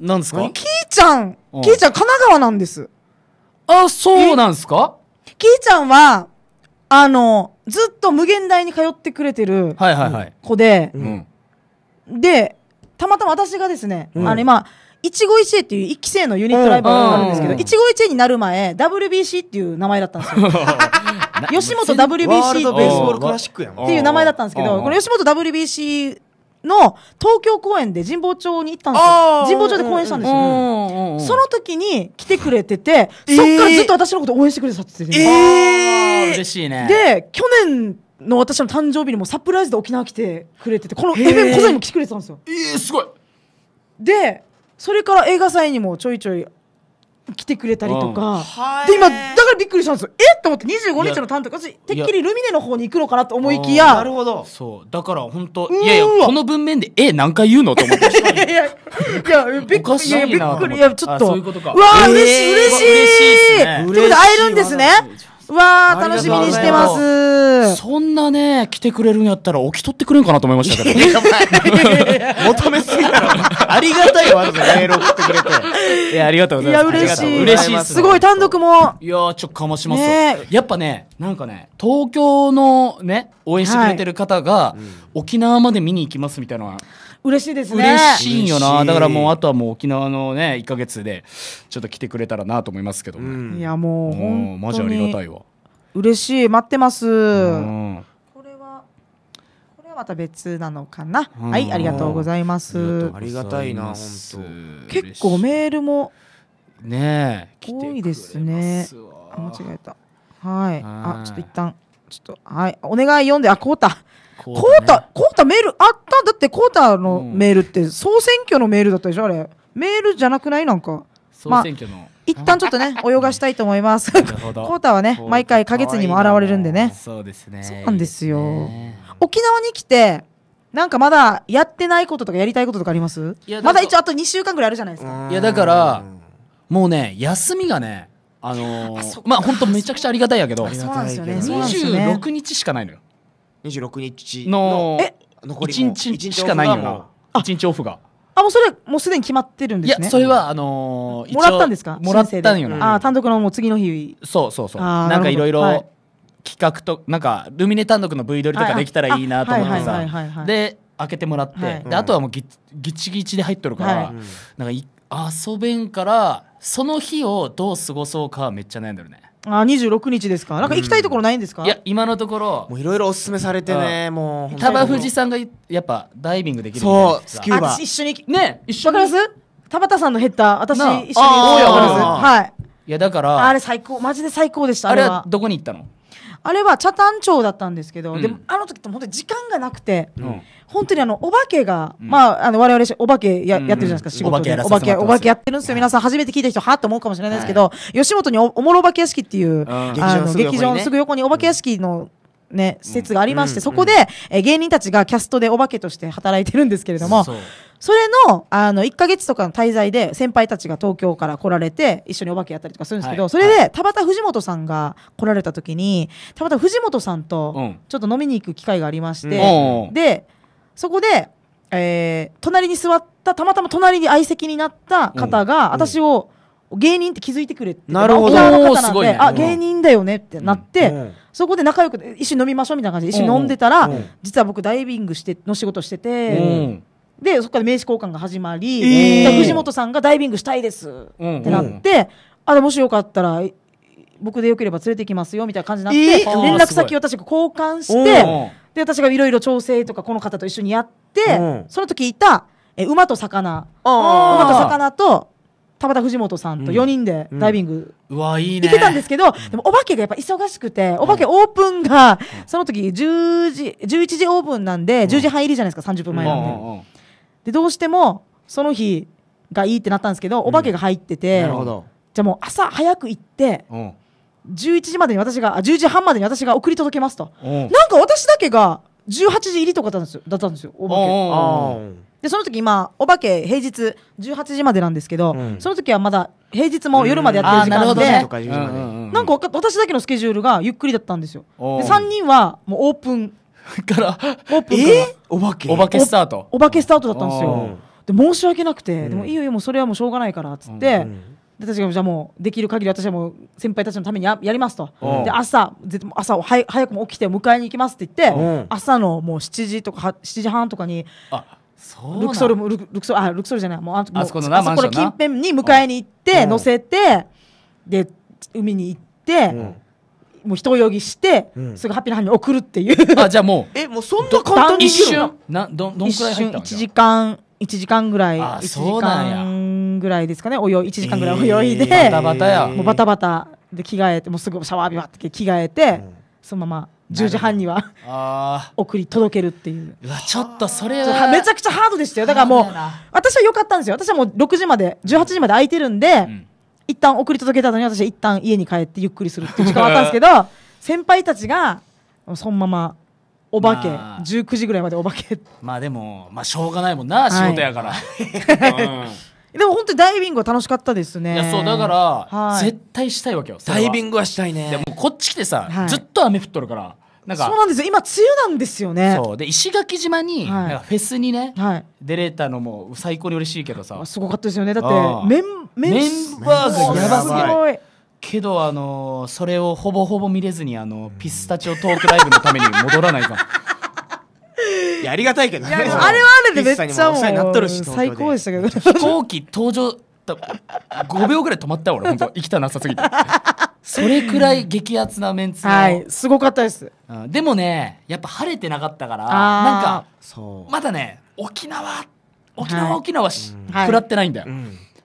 なんですかキーちゃんキーちゃん神奈川なんですあ、そうなんですかキーちゃんは、あの、ずっと無限大に通ってくれてるはいはいはい。子で、うん。で、たまたま私がですね、うんあの今、一期一会っていう一期生のユニットライバルがあるんですけど、一期一会になる前、WBC っていう名前だったんですよ。吉本 WBC ベースボールクラシックやっていう名前だったんですけど、この吉本 WBC の東京公演で神保町に行ったんですよ。神保町で公演したんですよ、その時に来てくれてて、そっからずっと私のこと応援してくれてたって言ってえ嬉しいね。で、去年の私の誕生日にもサプライズで沖縄来てくれてて、この FM 小座にも来てくれてたんですよ。えー、すごい。で、それから映画祭にもちょいちょい来てくれたりとか、で今だからびっくりしたんですよえっと思って25日の担当私てっきりルミネの方に行くのかなと思いきやなるほどそうだから本当いやいやこの文面で「え何回言うの?」と思って いやいやびっくりいやびっくりいやちょっとうわあ嬉しい嬉しいということで会えるんですねわあ楽しみにしてますそんなね来てくれるんやったら起き取ってくれんかなと思いましたけど 求めすぎたらありがたいわメール送ってくれて。いや、ありがとうございます。いや、嬉しい。嬉しいすごい、単独も。いやちょっとかましますやっぱね、なんかね、東京のね、応援してくれてる方が、沖縄まで見に行きますみたいな嬉しいですね。嬉しいよな。だからもう、あとはもう沖縄のね、1か月で、ちょっと来てくれたらなと思いますけど、いや、もう、マジありがたいわ。嬉しい。待ってます。うんまた別なのかな、うん、はいありがとうございますありがたいな本当結構メールもね多いですねあ間違えたはいあちょっと一旦ちょっとはいお願い読んであこうたこうたこうたメールあっただってこうたのメールって総選挙のメールだったでしょあれメールじゃなくないなんか総選挙の、まあ一旦ちょっとね 泳がしたいと思います。コータはね毎回か月にも現れるんでね。そうですね。そうなんですよ。沖縄に来てなんかまだやってないこととかやりたいこととかありますいやまだ一応あと2週間ぐらいあるじゃないですかいやだからもうね休みがねあのー、まあ本当めちゃくちゃありがたいやけど26日しかないのよ26日のえ残り1日しかないのよ1日オフがあもうそれもうすでに決まってるんですねいやそれはあのー、もらったんですかもらったんよな、あ単独のもう次の日そうそうそうなんかいろいろ企画となんかルミネ単独の V 撮りとかできたらいいなと思ってさで開けてもらって、はい、であとはもうぎぎちぎちで入っとるから、はい、なんか遊べんからその日をどう過ごそうかめっちゃ悩んでるね。あ26日ですかなんか行きたいところないんですか、うん、いや今のところもういろいろおすすめされてね、もう多富士さんがやっぱダイビングできるそうスキューバ一緒にね一緒に分かります田畑さんのヘッダー私一緒に行こうよはいいやだからあれ最高マジで最高でしたあれはどこに行ったのあれは北谷町だったんですけど、うん、でもあの時って本当に時間がなくて、うん、本当にあのお化けが、うん、まああの我々お化けや,、やってるじゃないですか仕事でお化けお化けやってるんですよ、皆さん初めて聞いた人はっと思うかもしれないですけど、はい、吉本におもろお化け屋敷っていう、あの劇場のすぐ横にお化け屋敷のね、施設がありまして、うん、そこで、うん、え芸人たちがキャストでお化けとして働いてるんですけれども、それの、あの、1ヶ月とかの滞在で先輩たちが東京から来られて、一緒にお化けやったりとかするんですけど、はい、それで、はい、田畑藤本さんが来られた時に、田畑藤本さんと、ちょっと飲みに行く機会がありまして、うん、で、そこで、えー、隣に座った、たまたま隣に相席になった方が、私を、芸人って気づいてくれってなるほど、沖縄の方なんで、ね、あ芸人だよねってなって、うんうん、そこで仲良く一緒に飲みましょうみたいな感じで一緒に飲んでたら、うん実は僕ダイビングしての仕事してて、うん、でそこから名刺交換が始まり、えー、藤本さんがダイビングしたいですってなって、うんあれもしよかったら僕でよければ連れてきますよみたいな感じになって、えー、連絡先を私が交換して、で私がいろいろ調整とかこの方と一緒にやって、その時いたえ馬と魚馬と魚と田畑藤本さんと4人でダイビング、行ってたんですけど、でもお化けがやっぱ忙しくてお化けオープンが、その時10時11時オープンなんで、10時半入りじゃないですか30分前なんで,、でどうしてもその日がいいってなったんですけどお化けが入ってて、じゃあもう朝早く行って、11時までに私が10時半までに私が送り届けますと、なんか私だけが18時入りとかだったんですよだったんですよお化け。でその時今お化け平日18時までなんですけど、うん、その時はまだ平日も夜までやってる時間で、うんなんか私だけのスケジュールがゆっくりだったんですよで3人はもうオープンからオープンから、えー、お化けお化けスタートお化けスタートだったんですよで申し訳なくて、でもいいよいいよもうそれはもうしょうがないからっつって、で私がじゃあもうできる限り私はもう先輩たちのためにややりますと、で朝絶朝は早くも起きて迎えに行きますって言って、朝のもう7時とか7時半とかにルクソルもルクソあルクソルじゃないもうああそこのなあそこの近辺に迎えに行って乗せて、で海に行って、もう人泳ぎして、すぐハッピーな班に送るっていうあじゃあもう えもうそんな簡単に一瞬などどんくらい一った時間一時間ぐらい一時間ぐらいですかね泳い1時間ぐらい泳いで、えー、バタバタやもうバタバタで着替えてもうすぐシャワー浴びって着替えて、うん、そのまま10時半には送り届けるっていううわちょっとそれはめちゃくちゃハードでしたよだからもう私は良かったんですよ私はもう6時まで18時まで空いてるんで、うん、一旦送り届けたのに私は一旦家に帰ってゆっくりするっていう時間あったんですけど先輩たちがそのままお化け、まあ、19時ぐらいまでお化けまあでもまあしょうがないもんな、仕事やから、はい、うんでも本当にダイビングは楽しかったですねいやそうだから、はい、絶対したいわけよダイビングはしたいねでもこっち来てさ、はい、ずっと雨降っとるからなんかそうなんですよ今梅雨なんですよねそうで石垣島に、はい、なんかフェスにね、はい、出れたのも最高に嬉しいけどさすごかったですよねだってメンメンバーがやばすぎるけどあのー、それをほぼほぼ見れずにあのピスタチオトークライブのために戻らないか やありがたいけど、ね、あれはあれでめっちゃもう最高でしたけど飛行機登場5秒ぐらい止まったよ俺本当生きたなさすぎてそれくらい激アツなメンツの、はい、すごかったです、うん、でもねやっぱ晴れてなかったからなんかまだね沖縄沖縄、はい、沖縄し、食、らってないんだよ、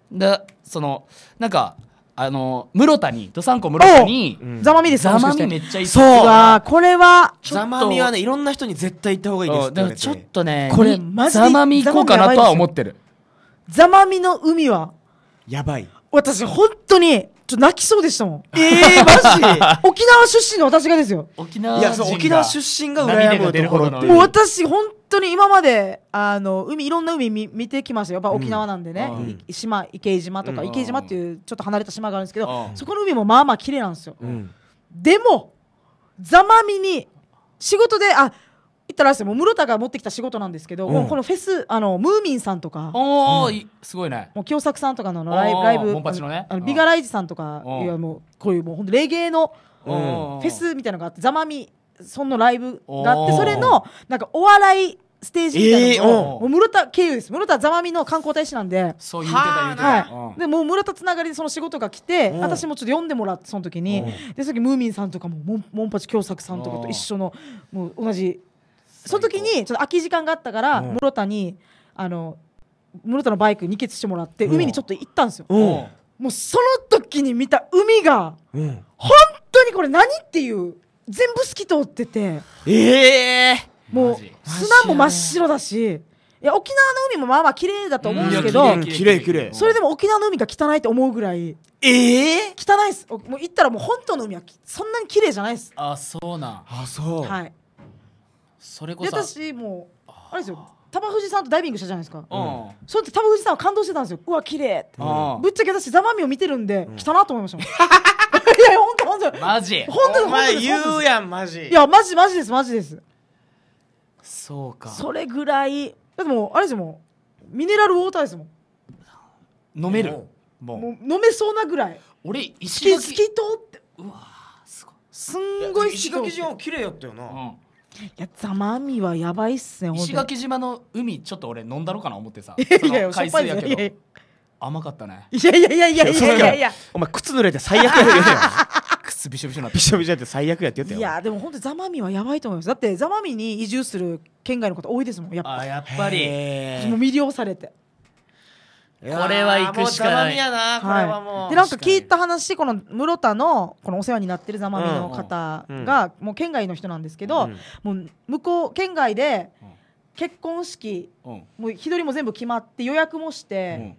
でそのなんかあの室谷どさん室谷ざまみですざまみめっちゃいいそうこれはざまみはねいろんな人に絶対行った方がいいですって言ちょっとねこれマジでざまみ行こうかなとは思ってるざまみの海はやばい私本当にちょ泣きそうでしたもん。ええー、マジ 沖縄出身の私がですよ。沖縄いや、そう、沖縄出身が羨むところって。もう私、本当に今まで、あの、海、いろんな海見見てきましたやっぱ沖縄なんでね。うん、島、池島とか、うん、池島っていうちょっと離れた島があるんですけど、うん、そこの海もまあまあ綺麗なんですよ。でも、ざまみに、仕事で、あ、ったら室田が持ってきた仕事なんですけど、うん、このフェスあのムーミンさんとかお、うん、すごいねもう清作さんとかのライブライブ、ね、あのビガライジさんとかいやもうこういうもう本当レゲエのフェスみたいなのがあってざまみそのライブがあってそれのなんかお笑いステージみたいなのも、えー、室田経由です室田ざまみの観光大使なんでそう言ってた言うてた、はい、でもう室田つながりでその仕事が来て私もちょっと読んでもらってその時にでその時ムーミンさんとかもモンモンパチ京作さんとかと一緒のもう同じその時にちょっと空き時間があったから室田にあの室田のバイクに決してもらって海にちょっと行ったんですよ。もうその時に見た海が本当にこれ何っていう全部透き通っててええもう砂も真っ白だし。いや沖縄の海もまあまあ綺麗だと思うんですけど、綺麗綺麗それでも沖縄の海が汚いと思うぐらいええー、汚いっすもう行ったらもう本島の海はそんなに綺麗じゃないですあそうなんあそうはいそれこそ私もうあれですよ玉藤さんとダイビングしたじゃないですか、うん、それって玉藤さんは感動してたんですようわ綺麗って、うん、ぶっちゃけ私ざまみを見てるんで、うん、来たなと思いました いや本当本当マジ本当お言うやんマジいやマジマジですマジですそうかそれぐらいでもあれですもんミネラルウォーターですもん飲めるもう飲めそうなぐらい俺石垣好き通ってうわすごいすんごい石垣城綺麗やったよな、うんやザマミはやばいっすね石垣島の海ちょっと俺飲んだろうかな思ってさ いやいや海水やけど甘かったねいやいやいやいやいやいやいやお前靴濡れて最悪やで 靴びしょびしょなびしょびしょって最悪やって言ったよいやでも本当ザマミはやばいと思いますだってザマミに移住する県外の方多いですもんやっぱあやっぱりもう魅了されてこれは行くしかない。やな、これはもう。はい、で、なんか聞いた話、この室田の、このお世話になってるざまみの方が、もう県外の人なんですけど、もう向こう、県外で、結婚式、もう日取りも全部決まって予約もして、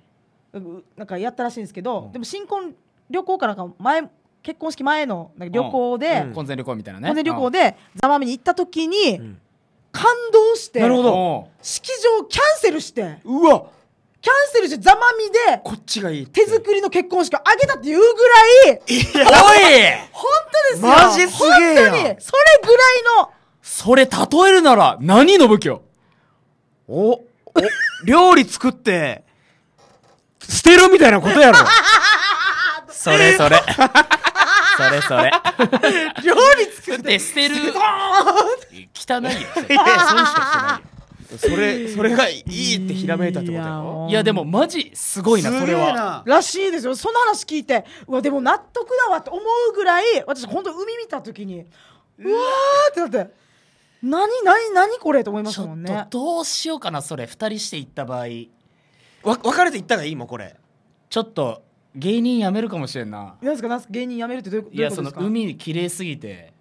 なんかやったらしいんですけど、でも新婚旅行かなんか前結婚式前のなんか旅行で、婚前旅行みたいなね婚前旅行でざまみに行った時に、感動してなるほど式場キャンセルしてうわキャンセルしてざまみで、こっちがいい。手作りの結婚式をあげたっていうぐらい、おい本当ですよマジすげえ本当に、それぐらいの。それ例えるなら、何の武器をお、お、料理作って、捨てるみたいなことやろ。それそれ。それそれ。料理作って捨てる。汚いよ。いや、そうしかしないよ。それそれがいいってひらめいたってことよいやでもマジすごいなそれはらしいですよその話聞いてうわでも納得だわって思うぐらい私本当海見た時にうわーってなって何何何これと思いますもんねどうしようかなそれ2人して行った場合わ別れて行ったらいいもんこれちょっと芸人辞めるかもしれんな何ですか芸人辞めるってどういうことですかいやその海綺麗すぎて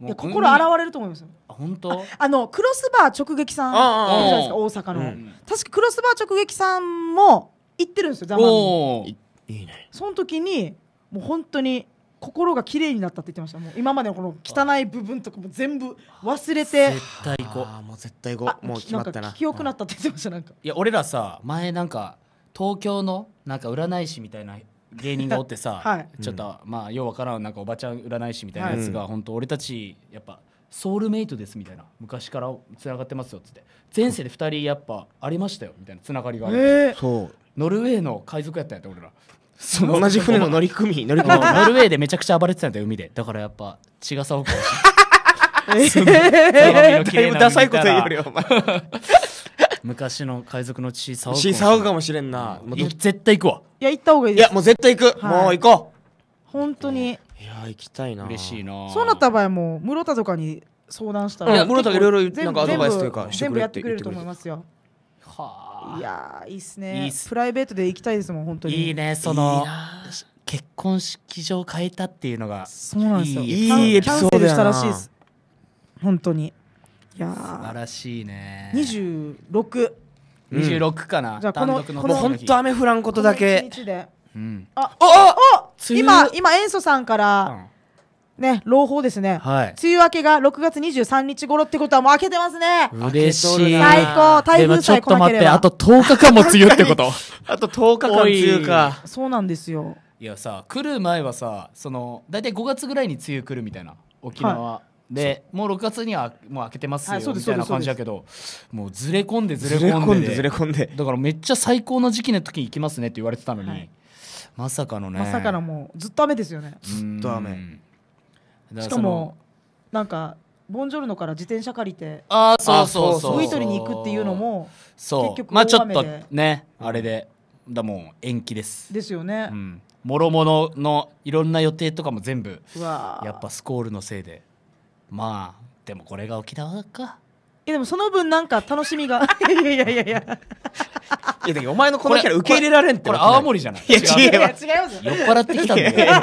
いや心現れると思います本当あのクロスバー直撃さんか大阪の、うん、確かクロスバー直撃さんも行ってるんですよザマミいいねその時にもう本当に心が綺麗になったって言ってましたもう今までのこの汚い部分とかも全部忘れて絶対行こうもう絶対行こうもう決まったななったって言ってましたなんかいや俺らさ前なんか東京のなんか占い師みたいな芸人がおってさ、はい、ちょっと、まあようわからんなんかおばちゃん占い師みたいなやつが、はい、本当俺たちやっぱソウルメイトですみたいな昔からつながってますよっつって前世で2人やっぱありましたよみたいなつながりがある、えー、ノルウェーの海賊やったんやっ俺らその同じ船の乗組 乗組ノルウェーでめちゃくちゃ暴れてたんだよ海でだからやっぱ血が騒ぐかもしれないえー、だいぶダサいこと言うよお前 昔の海賊の血騒ぐシーサーかもしれんな、絶対行くわいや行った方がいいですやもう絶対行く、はいもう行こ本当にいや行きたいな嬉しいなそうなった場合もう室田とかに相談したら、うん室田がいろいろなんかアドバイスというかして全部くれやってくれると思いますよはいやいいっすねいいっすプライベートで行きたいですもん本当にいいねその結婚式場変えたっていうのがそうなんですよいいエピソードでしたらしいです本当にいや素晴らしいね26 26かな、じゃあこののこのほんと雨降らんことだけ1日でうんああお今今塩素さんからね朗報ですね、はい梅雨明けが6月23日頃ってことはもう明けてますね嬉しい最高台風さえ来ちょっとなけ待っれてばあと10日間も梅雨ってこと あと10日間梅雨かそうなんですよいやさ来る前はさその大体5月ぐらいに梅雨来るみたいな沖縄でもう6月にはもう開けてますよみたいな感じだけどもうずれ込んでずれ込んでずれ込んでだからめっちゃ最高の時期の時に行きますねって言われてたのに、まさかのねまさかのもうずっと雨ですよねずっと雨しかもなんかボンジョルノから自転車借りてああそうそうそうウィトリに行くっていうのも結局まあちょっとねあれでだもん延期ですですよね、うん、もろもろのいろんな予定とかも全部やっぱスコールのせいでまあでもこれが沖縄かいやでもその分なんか楽しみが いやいやいやいやいやお前のこのキャラ受け入れられんってこれ青森じゃないいや違う違います酔っ払ってきたんだよ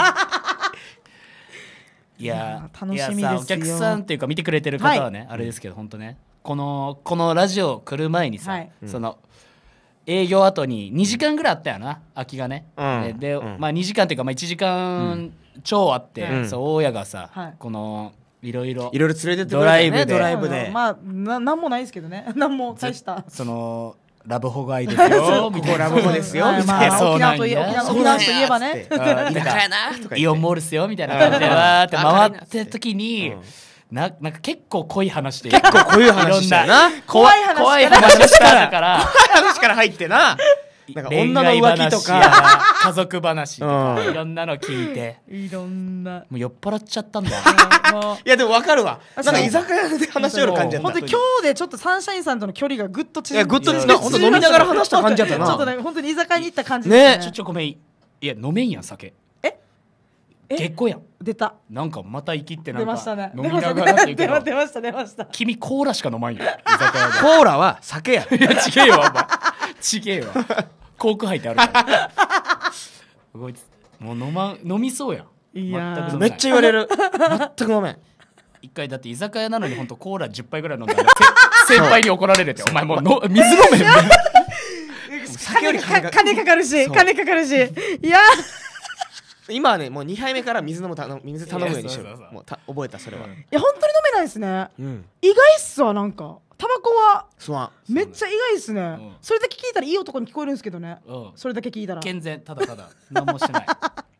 いや楽しみですよお客さんっていうか見てくれてる方はね、はい、あれですけど本当ねこのこのラジオ来る前にさ、はい、その、営業後に2時間ぐらいあったよな空きがね、うん、で、うん、まあ2時間っていうかまあ1時間超あって、うん、そう大家がさ、はい、このいろいろいろいろ連れてってくれたブ、ねドドライブで、まあな何もないですけどね なんも大したそのラブホがいいですよ みたいなラブホですよみまたいなあそう沖な縄といえ沖縄といえばねだからなイオンモールっすよみたいな感じでわーって回ってる時に、ななんか結構濃い話で結構濃い話したよな怖怖い話怖い話から話から入ってななんか女の浮気とか家族話とか、いろんなの聞いていろんなもう酔っ払っちゃったんだ いやでも分かるわなんか居酒屋で話しよる感じやった本当今日でちょっとサンシャインさんとの距離がぐっと縮まって飲みながら話した感じやったなちょっとね本当に居酒屋に行った感じねちょちょごめんいや飲めんやん酒結構やん出たなんかまた生きってなんか出ましたね飲みながら出ました出ました君コーラしか飲まんよコーラは酒や いや違えよお前ちげえわ コーク吐いてあるからもう飲ま飲みそうやいやめっちゃ言われる 全くごめん一回だって居酒屋なのに本当コーラ10杯ぐらい飲んだら 先輩に怒られるってお前もうの水飲めんね金か金かかるし金かかるしいや今はねもう2杯目から水飲む頼水頼むようにしようもうた覚えたそれは、うん、いや本当に飲めないですね、うん、意外っすわなんかタバコはすまんめっちゃ意外ですね、うん、それだけ聞いたらいい男に聞こえるんですけどね、うん、それだけ聞いたら健全ただただ何もしてない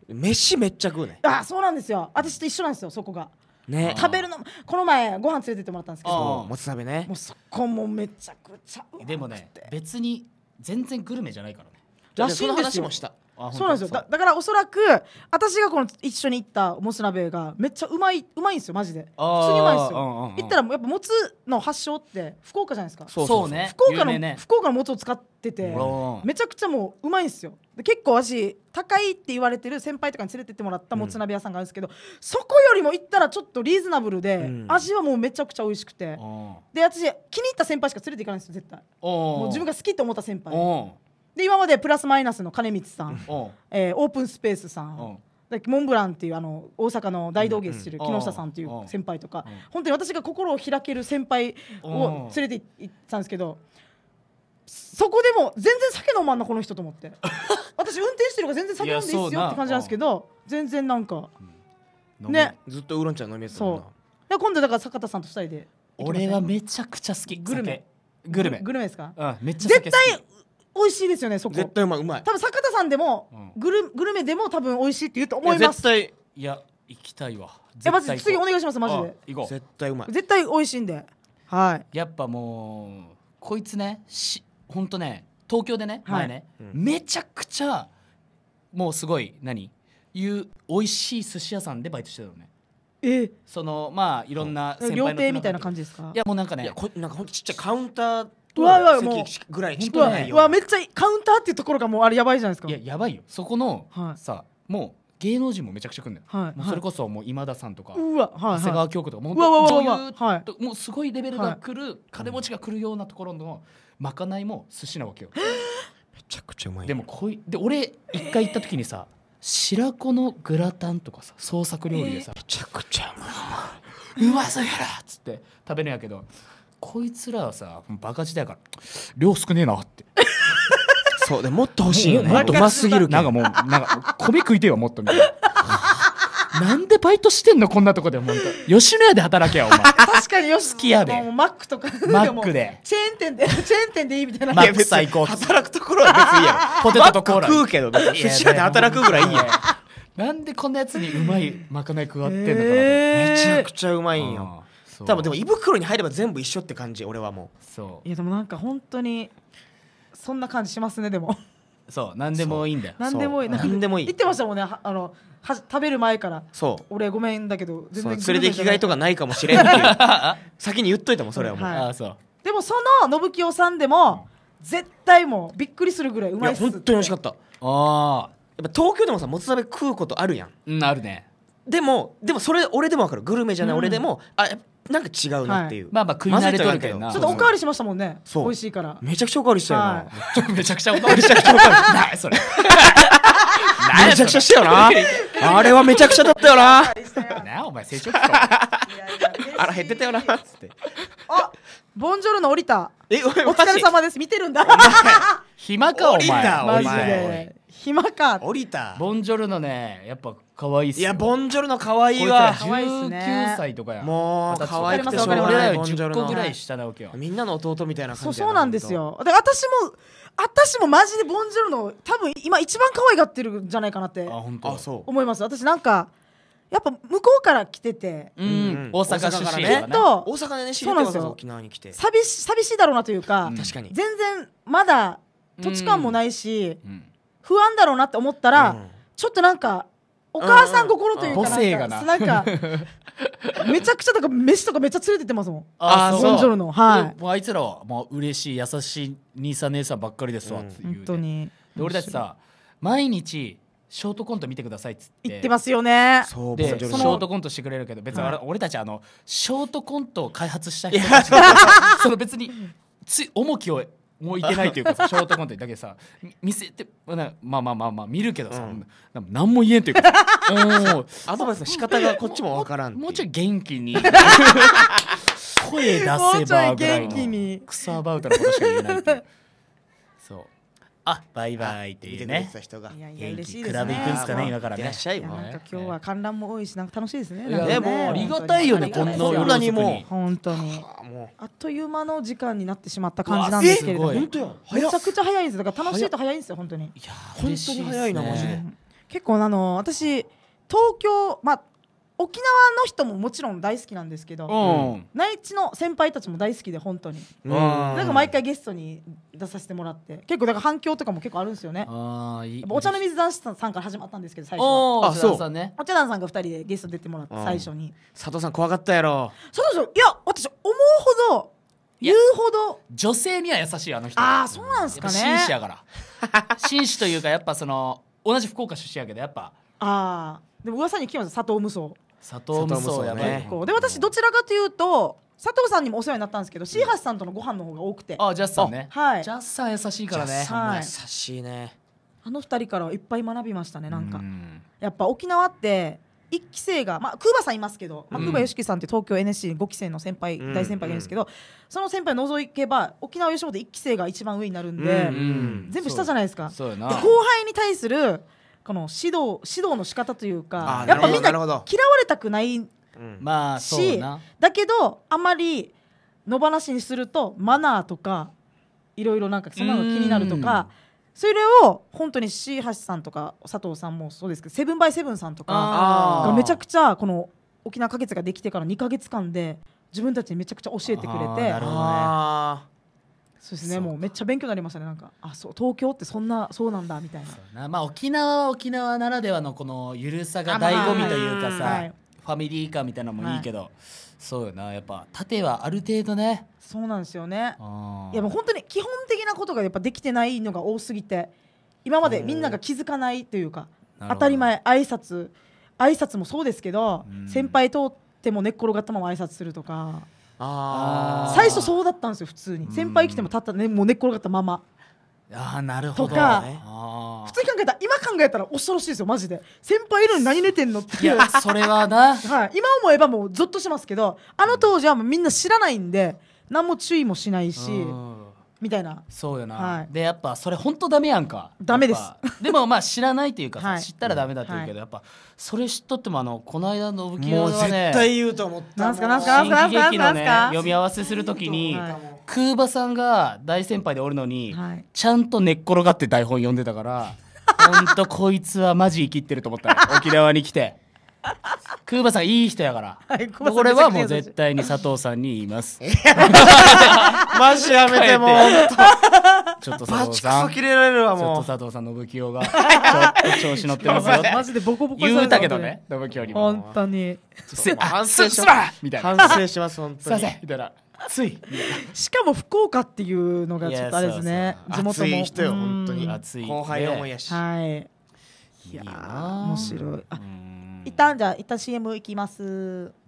飯めっちゃ食うねあそうなんですよ私と一緒なんですよそこがね、食べるのこの前ご飯連れてってもらったんですけどもつ鍋ねもうそこもめちゃくちゃでもね別に全然グルメじゃないからねらしいんですよそうなんですよだだからおそらく私がこの一緒に行ったもつ鍋がめっちゃうまいうまいんですよマジで普通にうまいんですよ、うんうんうん、行ったらやっぱもつの発祥って福岡じゃないですかそうね福岡の、ね、福岡のもつを使っててめちゃくちゃもううまいんですよ結構私高いって言われてる先輩とかに連れてってもらったもつ鍋屋さんがあるんですけど、うん、そこよりも行ったらちょっとリーズナブルで、うん、味はもうめちゃくちゃ美味しくてで私気に入った先輩しか連れて行かないんですよ絶対もう自分が好きと思った先輩で今までプラスマイナスの金光さん、えー、オープンスペースさん、モンブランっていうあの大阪の大道芸してる木下さんという先輩とか、本当に私が心を開ける先輩を連れて行ったんですけどそこでも全然酒飲まんなこの人と思って 私運転してるから全然酒飲んでいいっすよって感じなんですけど全然なんか、ねずっとウーロン茶飲みやすそう今度だから坂田さんと二人で俺はめちゃくちゃ好きグルメグルメグルメですか、絶対美味しいですよねそこ絶対うまいうまい多分坂田さんでも、グルグルメでも多分美味しいって言うと思います絶対いや行きたいわえまず次お願いしますマジで行こう絶対うまい絶対美味しいんではいやっぱもうこいつねしほんね東京でね前ね、はいうん、めちゃくちゃもうすごい何いう美味しい寿司屋さんでバイトしてたのねえそのまあいろんな先輩の料亭みたいな感じですかいやもうなんかねいやこなんかほんとちっちゃいカウンターとは席ぐらいしかないよわめっちゃカウンターっていうところがもうあれやばいじゃないですかいややばいよそこの、はい、さもう芸能人もめちゃくちゃ来るんだよ、はい、それこそもう今田さんとか、はい、長谷川京子とかもう女優と、はい、もうすごいレベルが来る、はい、金持ちが来るようなところのまかないも寿司なわけよ、めちゃくちゃうまいでもこいで俺一回行った時にさ、えー、白子のグラタンとかさ創作料理でさ、えー、めちゃくちゃうまいうまそうやらっつって食べるんやけどこいつらはさバカ時代から量少ねえなってそうでもっと欲しいよねもっとうますぎるなんかもうなんか米食いてよもっとみたいななんでバイトしてんのこんなとこで本当吉野家で働けよお前確かに吉好きやでマックとかマックでチェーン店でチェーン店でいいみたいなマック最高働くところは別にいいやポテトとコーラ食うけど吉野屋で働くぐらいいいやなんでこんなやつにうまいまかない食わってんのかな、えー、めちゃくちゃうまいんよ、うん多分でも胃袋に入れば全部一緒って感じ俺はもうそういやでもなんか本当にそんな感じしますねでもそう何でもいいんだよ何でもいい何でもいい言ってましたもんねあのは食べる前からそう俺ごめんだけど全然それで着替えとかないかもしれんっていう 先に言っといたもんそれはもう、はい、ああそうでもその信清さんでも、絶対もうびっくりするぐらいうまいっすいや本当に美味しかったああやっぱ東京でもさもつ鍋食うことあるやんうんあるねでもでもそれ俺でも分かるグルメじゃない俺でも、うん、あなんか違うなっていう、はい、まあまあ食い慣れてるけどなちょっとおかわりしましたもんね美味しいからめちゃくちゃおかわりしたよな、はい、めちゃくちゃおかわりしたよなそれめちゃくちゃしたよなあれはめちゃくちゃだったよななお前成長期かあら減ってたよなっつってあボンジョルの降りたえお疲れ様です見てるんだ暇かお前マジで暇か降りたボンジョルのねやっぱ可愛いっすいやボンジョルの可愛いわこいつら19歳とかやもう可愛くてしょうがない俺らよ10個ぐらい下なわけよみんなの弟みたいな感じそうなんですよで私も私もマジでボンジョルの多分今一番可愛がってるんじゃないかなってあ本当あそう思います私なんかやっぱ向こうから来ててうん大阪出身ねと大阪でねそうなんですよわ沖縄に来て寂し寂しいだろうなというか、確かに全然まだ土地感もないし、うん不安だろうなって思ったら、うん、ちょっとなんかお母さん心というかなんかめちゃくちゃとか飯とかめっちゃ連れてってますもんああそうのはいあいつらはもう嬉しい優しい兄さん姉さんばっかりですわっていう、ね、本当に俺たちさ毎日ショートコント見てくださいっつって言ってますよねそでショートコントしてくれるけど別に、俺たちあのショートコントを開発した人たち その別につ重きをもういけないというかさ ショートコントだけさ見せてまあまあまあまあ見るけどさ、うん、何も言えんというか アドバイスの仕方がこっちも分からんもうちょい元気に 声出せばぐらいの草バウトのことしか言えないあバイバイっていうね。いやいや嬉しいですね。クラブ行くんですかね今からね。いらっしゃい。なんか今日は観覧も多いしなんか楽しいですね。ねもうありがたいよねこんな夜にも本当にあっという間の時間になってしまった感じなんですけれども、めちゃくちゃ早いですだから楽しいと早いんですよ本当に。いや本当に早いなマジで。結構あの私東京まあ沖縄の人ももちろん大好きなんですけど、うん、内地の先輩たちも大好きで本当に、うん、なんか毎回ゲストに出させてもらって結構だから反響とかも結構あるんですよねお茶の水男子さんから始まったんですけど最初お茶さんねお茶男さんが2人でゲスト出てもらって最初に佐藤さん怖かったやろそうそういや私思うほど言うほど女性には優しいあの人ああそうなんですかね紳士やから 紳士というかやっぱその同じ福岡出身やけどやっぱああでも噂に聞きます佐藤無双佐藤無双やばで私どちらかというと佐藤さんにもお世話になったんですけど、椎橋さんとのご飯の方が多くて。あ、ジャスさんね。はい。ジャスさん優しいからね。はい、優しいね。あの二人からいっぱい学びましたね。なんか。やっぱ沖縄って。一期生が、まあ、クーバさんいますけど、まあ、クーバよしきさんって東京 NSC5 期生の先輩、大先輩がいるんですけど、その先輩除けば沖縄吉本1期生が一番上になるんで、全部下じゃないですか後輩に対するこの指導指導の仕方というかやっぱみんな嫌われたくないし、まあ、だけどあまり野放しにするとマナーとかいろいろなんかそんなの気になるとか。それを本当に椎橋さんとか佐藤さんもそうですけどセブンバイセブンさんとかがめちゃくちゃこの沖縄花月ができてから2か月間で自分たちにめちゃくちゃ教えてくれて、ね、そうですねもうめっちゃ勉強になりましたねなんかあそう東京ってそんなそうなんだみたいなまあ、沖縄は沖縄ならではのこのゆるさが醍醐味というかさ、ファミリー感みたいなのもいいけど、はい、そうよなやっぱ縦はある程度ねそうなんですよねいやもう本当に基本的なことがやっぱできてないのが多すぎて今までみんなが気づかないというか当たり前挨拶挨拶もそうですけど、先輩通っても寝っ転がったまま挨拶するとか最初そうだったんですよ普通に先輩来ても立ったねもう寝っ転がったままあなるほど、とか普通に考えたら今考えたら恐ろしいですよマジで先輩いるのに何寝てんのっていやそれはな、はい、今思えばもうゾッとしますけどあの当時はもうみんな知らないんで何も注意もしないし。みたいなそうよな、はい、でやっぱそれ本当ダメやんかダメですでもまあ知らないというか、はい、知ったらダメだって言うけど、やっぱそれ知っとってもあのこの間のぶきはね絶対言うと思ったなんすかなんすかなんすかなんすか、ね、読み合わせするときに、はい、クーバさんが大先輩でおるのに、はい、ちゃんと寝っ転がって台本読んでたからほんとこいつはマジ生きってると思った、ね、沖縄に来て。クーバさんいい人やから、これはもう絶対に佐藤さんに言います マジやめてもう ちょっと佐藤さんち切ょれられるっと佐藤さん信用がちょっと調子乗ってますよマジでボコボコ言うたけどね信清にも本当に反省しますみたいな反省します本当にみたいなついしかも福岡っていうのがちょっとあれですね地元も熱い人よ本当に熱い後輩思いやしはいいや面白いあ、一旦じゃあ一旦 CM いきます。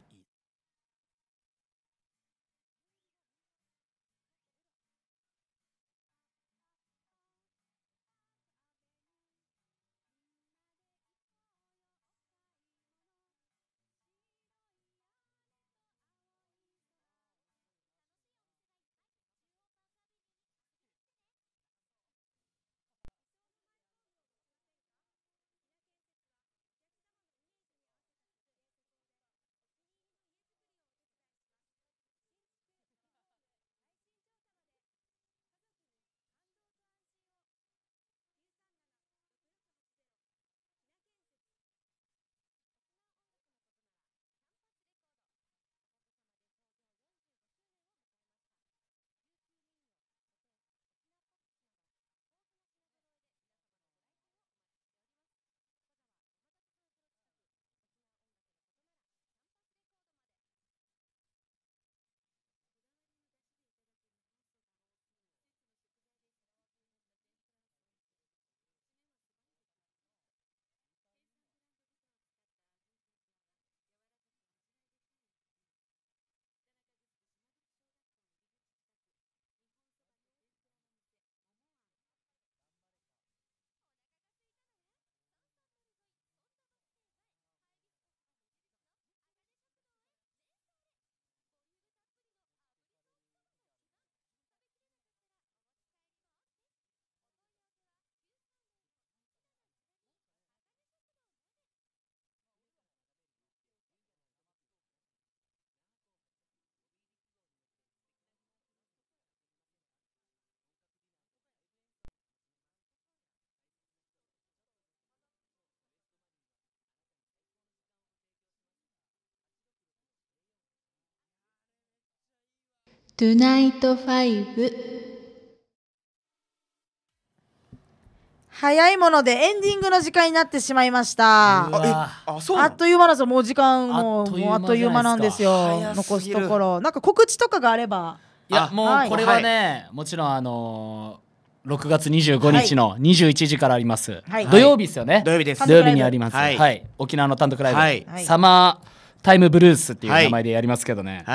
トゥナイトファイブ早いものでエンディングの時間になってしまいましたああっという間なんですよもう時間ももうあっという間なんですよ残すところなんか告知とかがあればいやもうこれはね、はい、もちろんあのー6月25日の21時からあります、はい、土曜日ですよね、はい、土曜日です土曜日にあります、はい、はい、沖縄の単独ライブ、サマータイムブルースっていう名前でやりますけどね、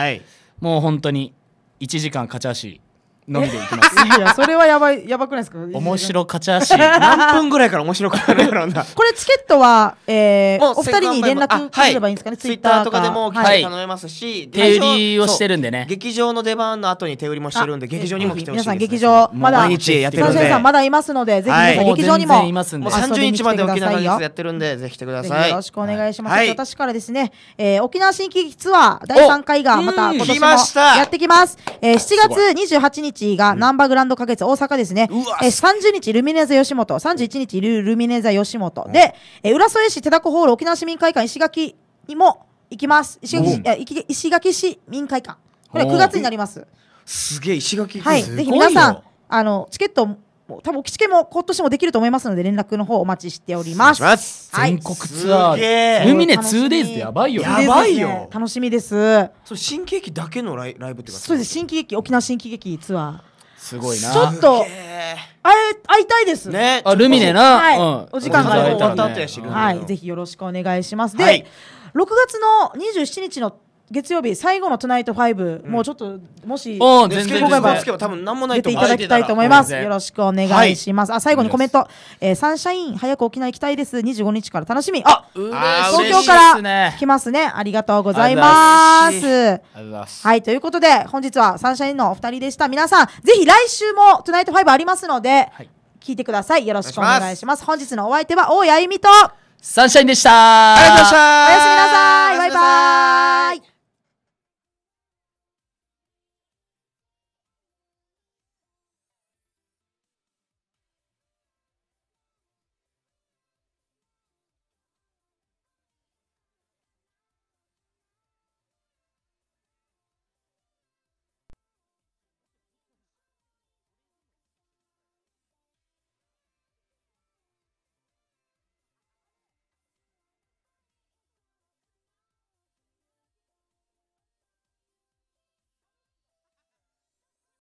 もう本当に1時間勝ち足飲んでいきます いやそれはやばいやばくないですか面白勝ち足何分ぐらいから面白くったやろうな これチケットは、えー、お二人に連絡すればいいんですかね、ツイッターとかでも来て頼めますし、はい、手売りをしてるんでね劇場の出番の後に手売りもしてるんで劇場にも来てほしいです、ね、皆さん劇場まだ毎日やってるんでさんまだいますのでぜひ劇場にも,、はい、もう三十日まで沖縄のやってるんでぜひ来てくださいよろしくお願いします、はい、私からですね、えー、沖縄新喜劇ツアー第三回がまた今年もやってきます、えー、7月28日日がナンバーグランド花月、大阪ですね。え30日ルミネーザ吉本、31日ルルミネーザ吉本。で、え浦添市手だこホール沖縄市民会館石垣にも行きます。石垣市石垣市民会館。これ9月になります。すげえ石垣はい。ぜひ皆さん、あの、チケット多分、キチケも今年もできると思いますので、連絡の方お待ちしております。ますはい、全国ツアー。ルミネ 2days でやばいよ、やばいよ。楽しみです。そう、新喜劇だけのライライブってそうです、新喜劇、沖縄新喜劇ツアー。すごいな。ちょっと、あれ、会いたいです。ね。あ、ルミネな。はい。うん、お時間が終わった後はい。ぜひよろしくお願いします。で、はい、6月の27日の月曜日最後の「トゥナイトフ5、うん、もうちょっともし今回は多分何もないと出ていただきたいと思いますよろしくお願いします、はい、あ最後にコメント、えー、サンシャイン早く沖縄行きたいです25日から楽しみあ東京から来ますねありがとうございますはいということで本日はサンシャインのお二人でした皆さんぜひ来週も「トゥナイトファイブありますので、はい、聞いてくださいよろしくお願いします本日のお相手は大谷由美とサンシャインでしたありがとうございましたおやすみなさいバイバイ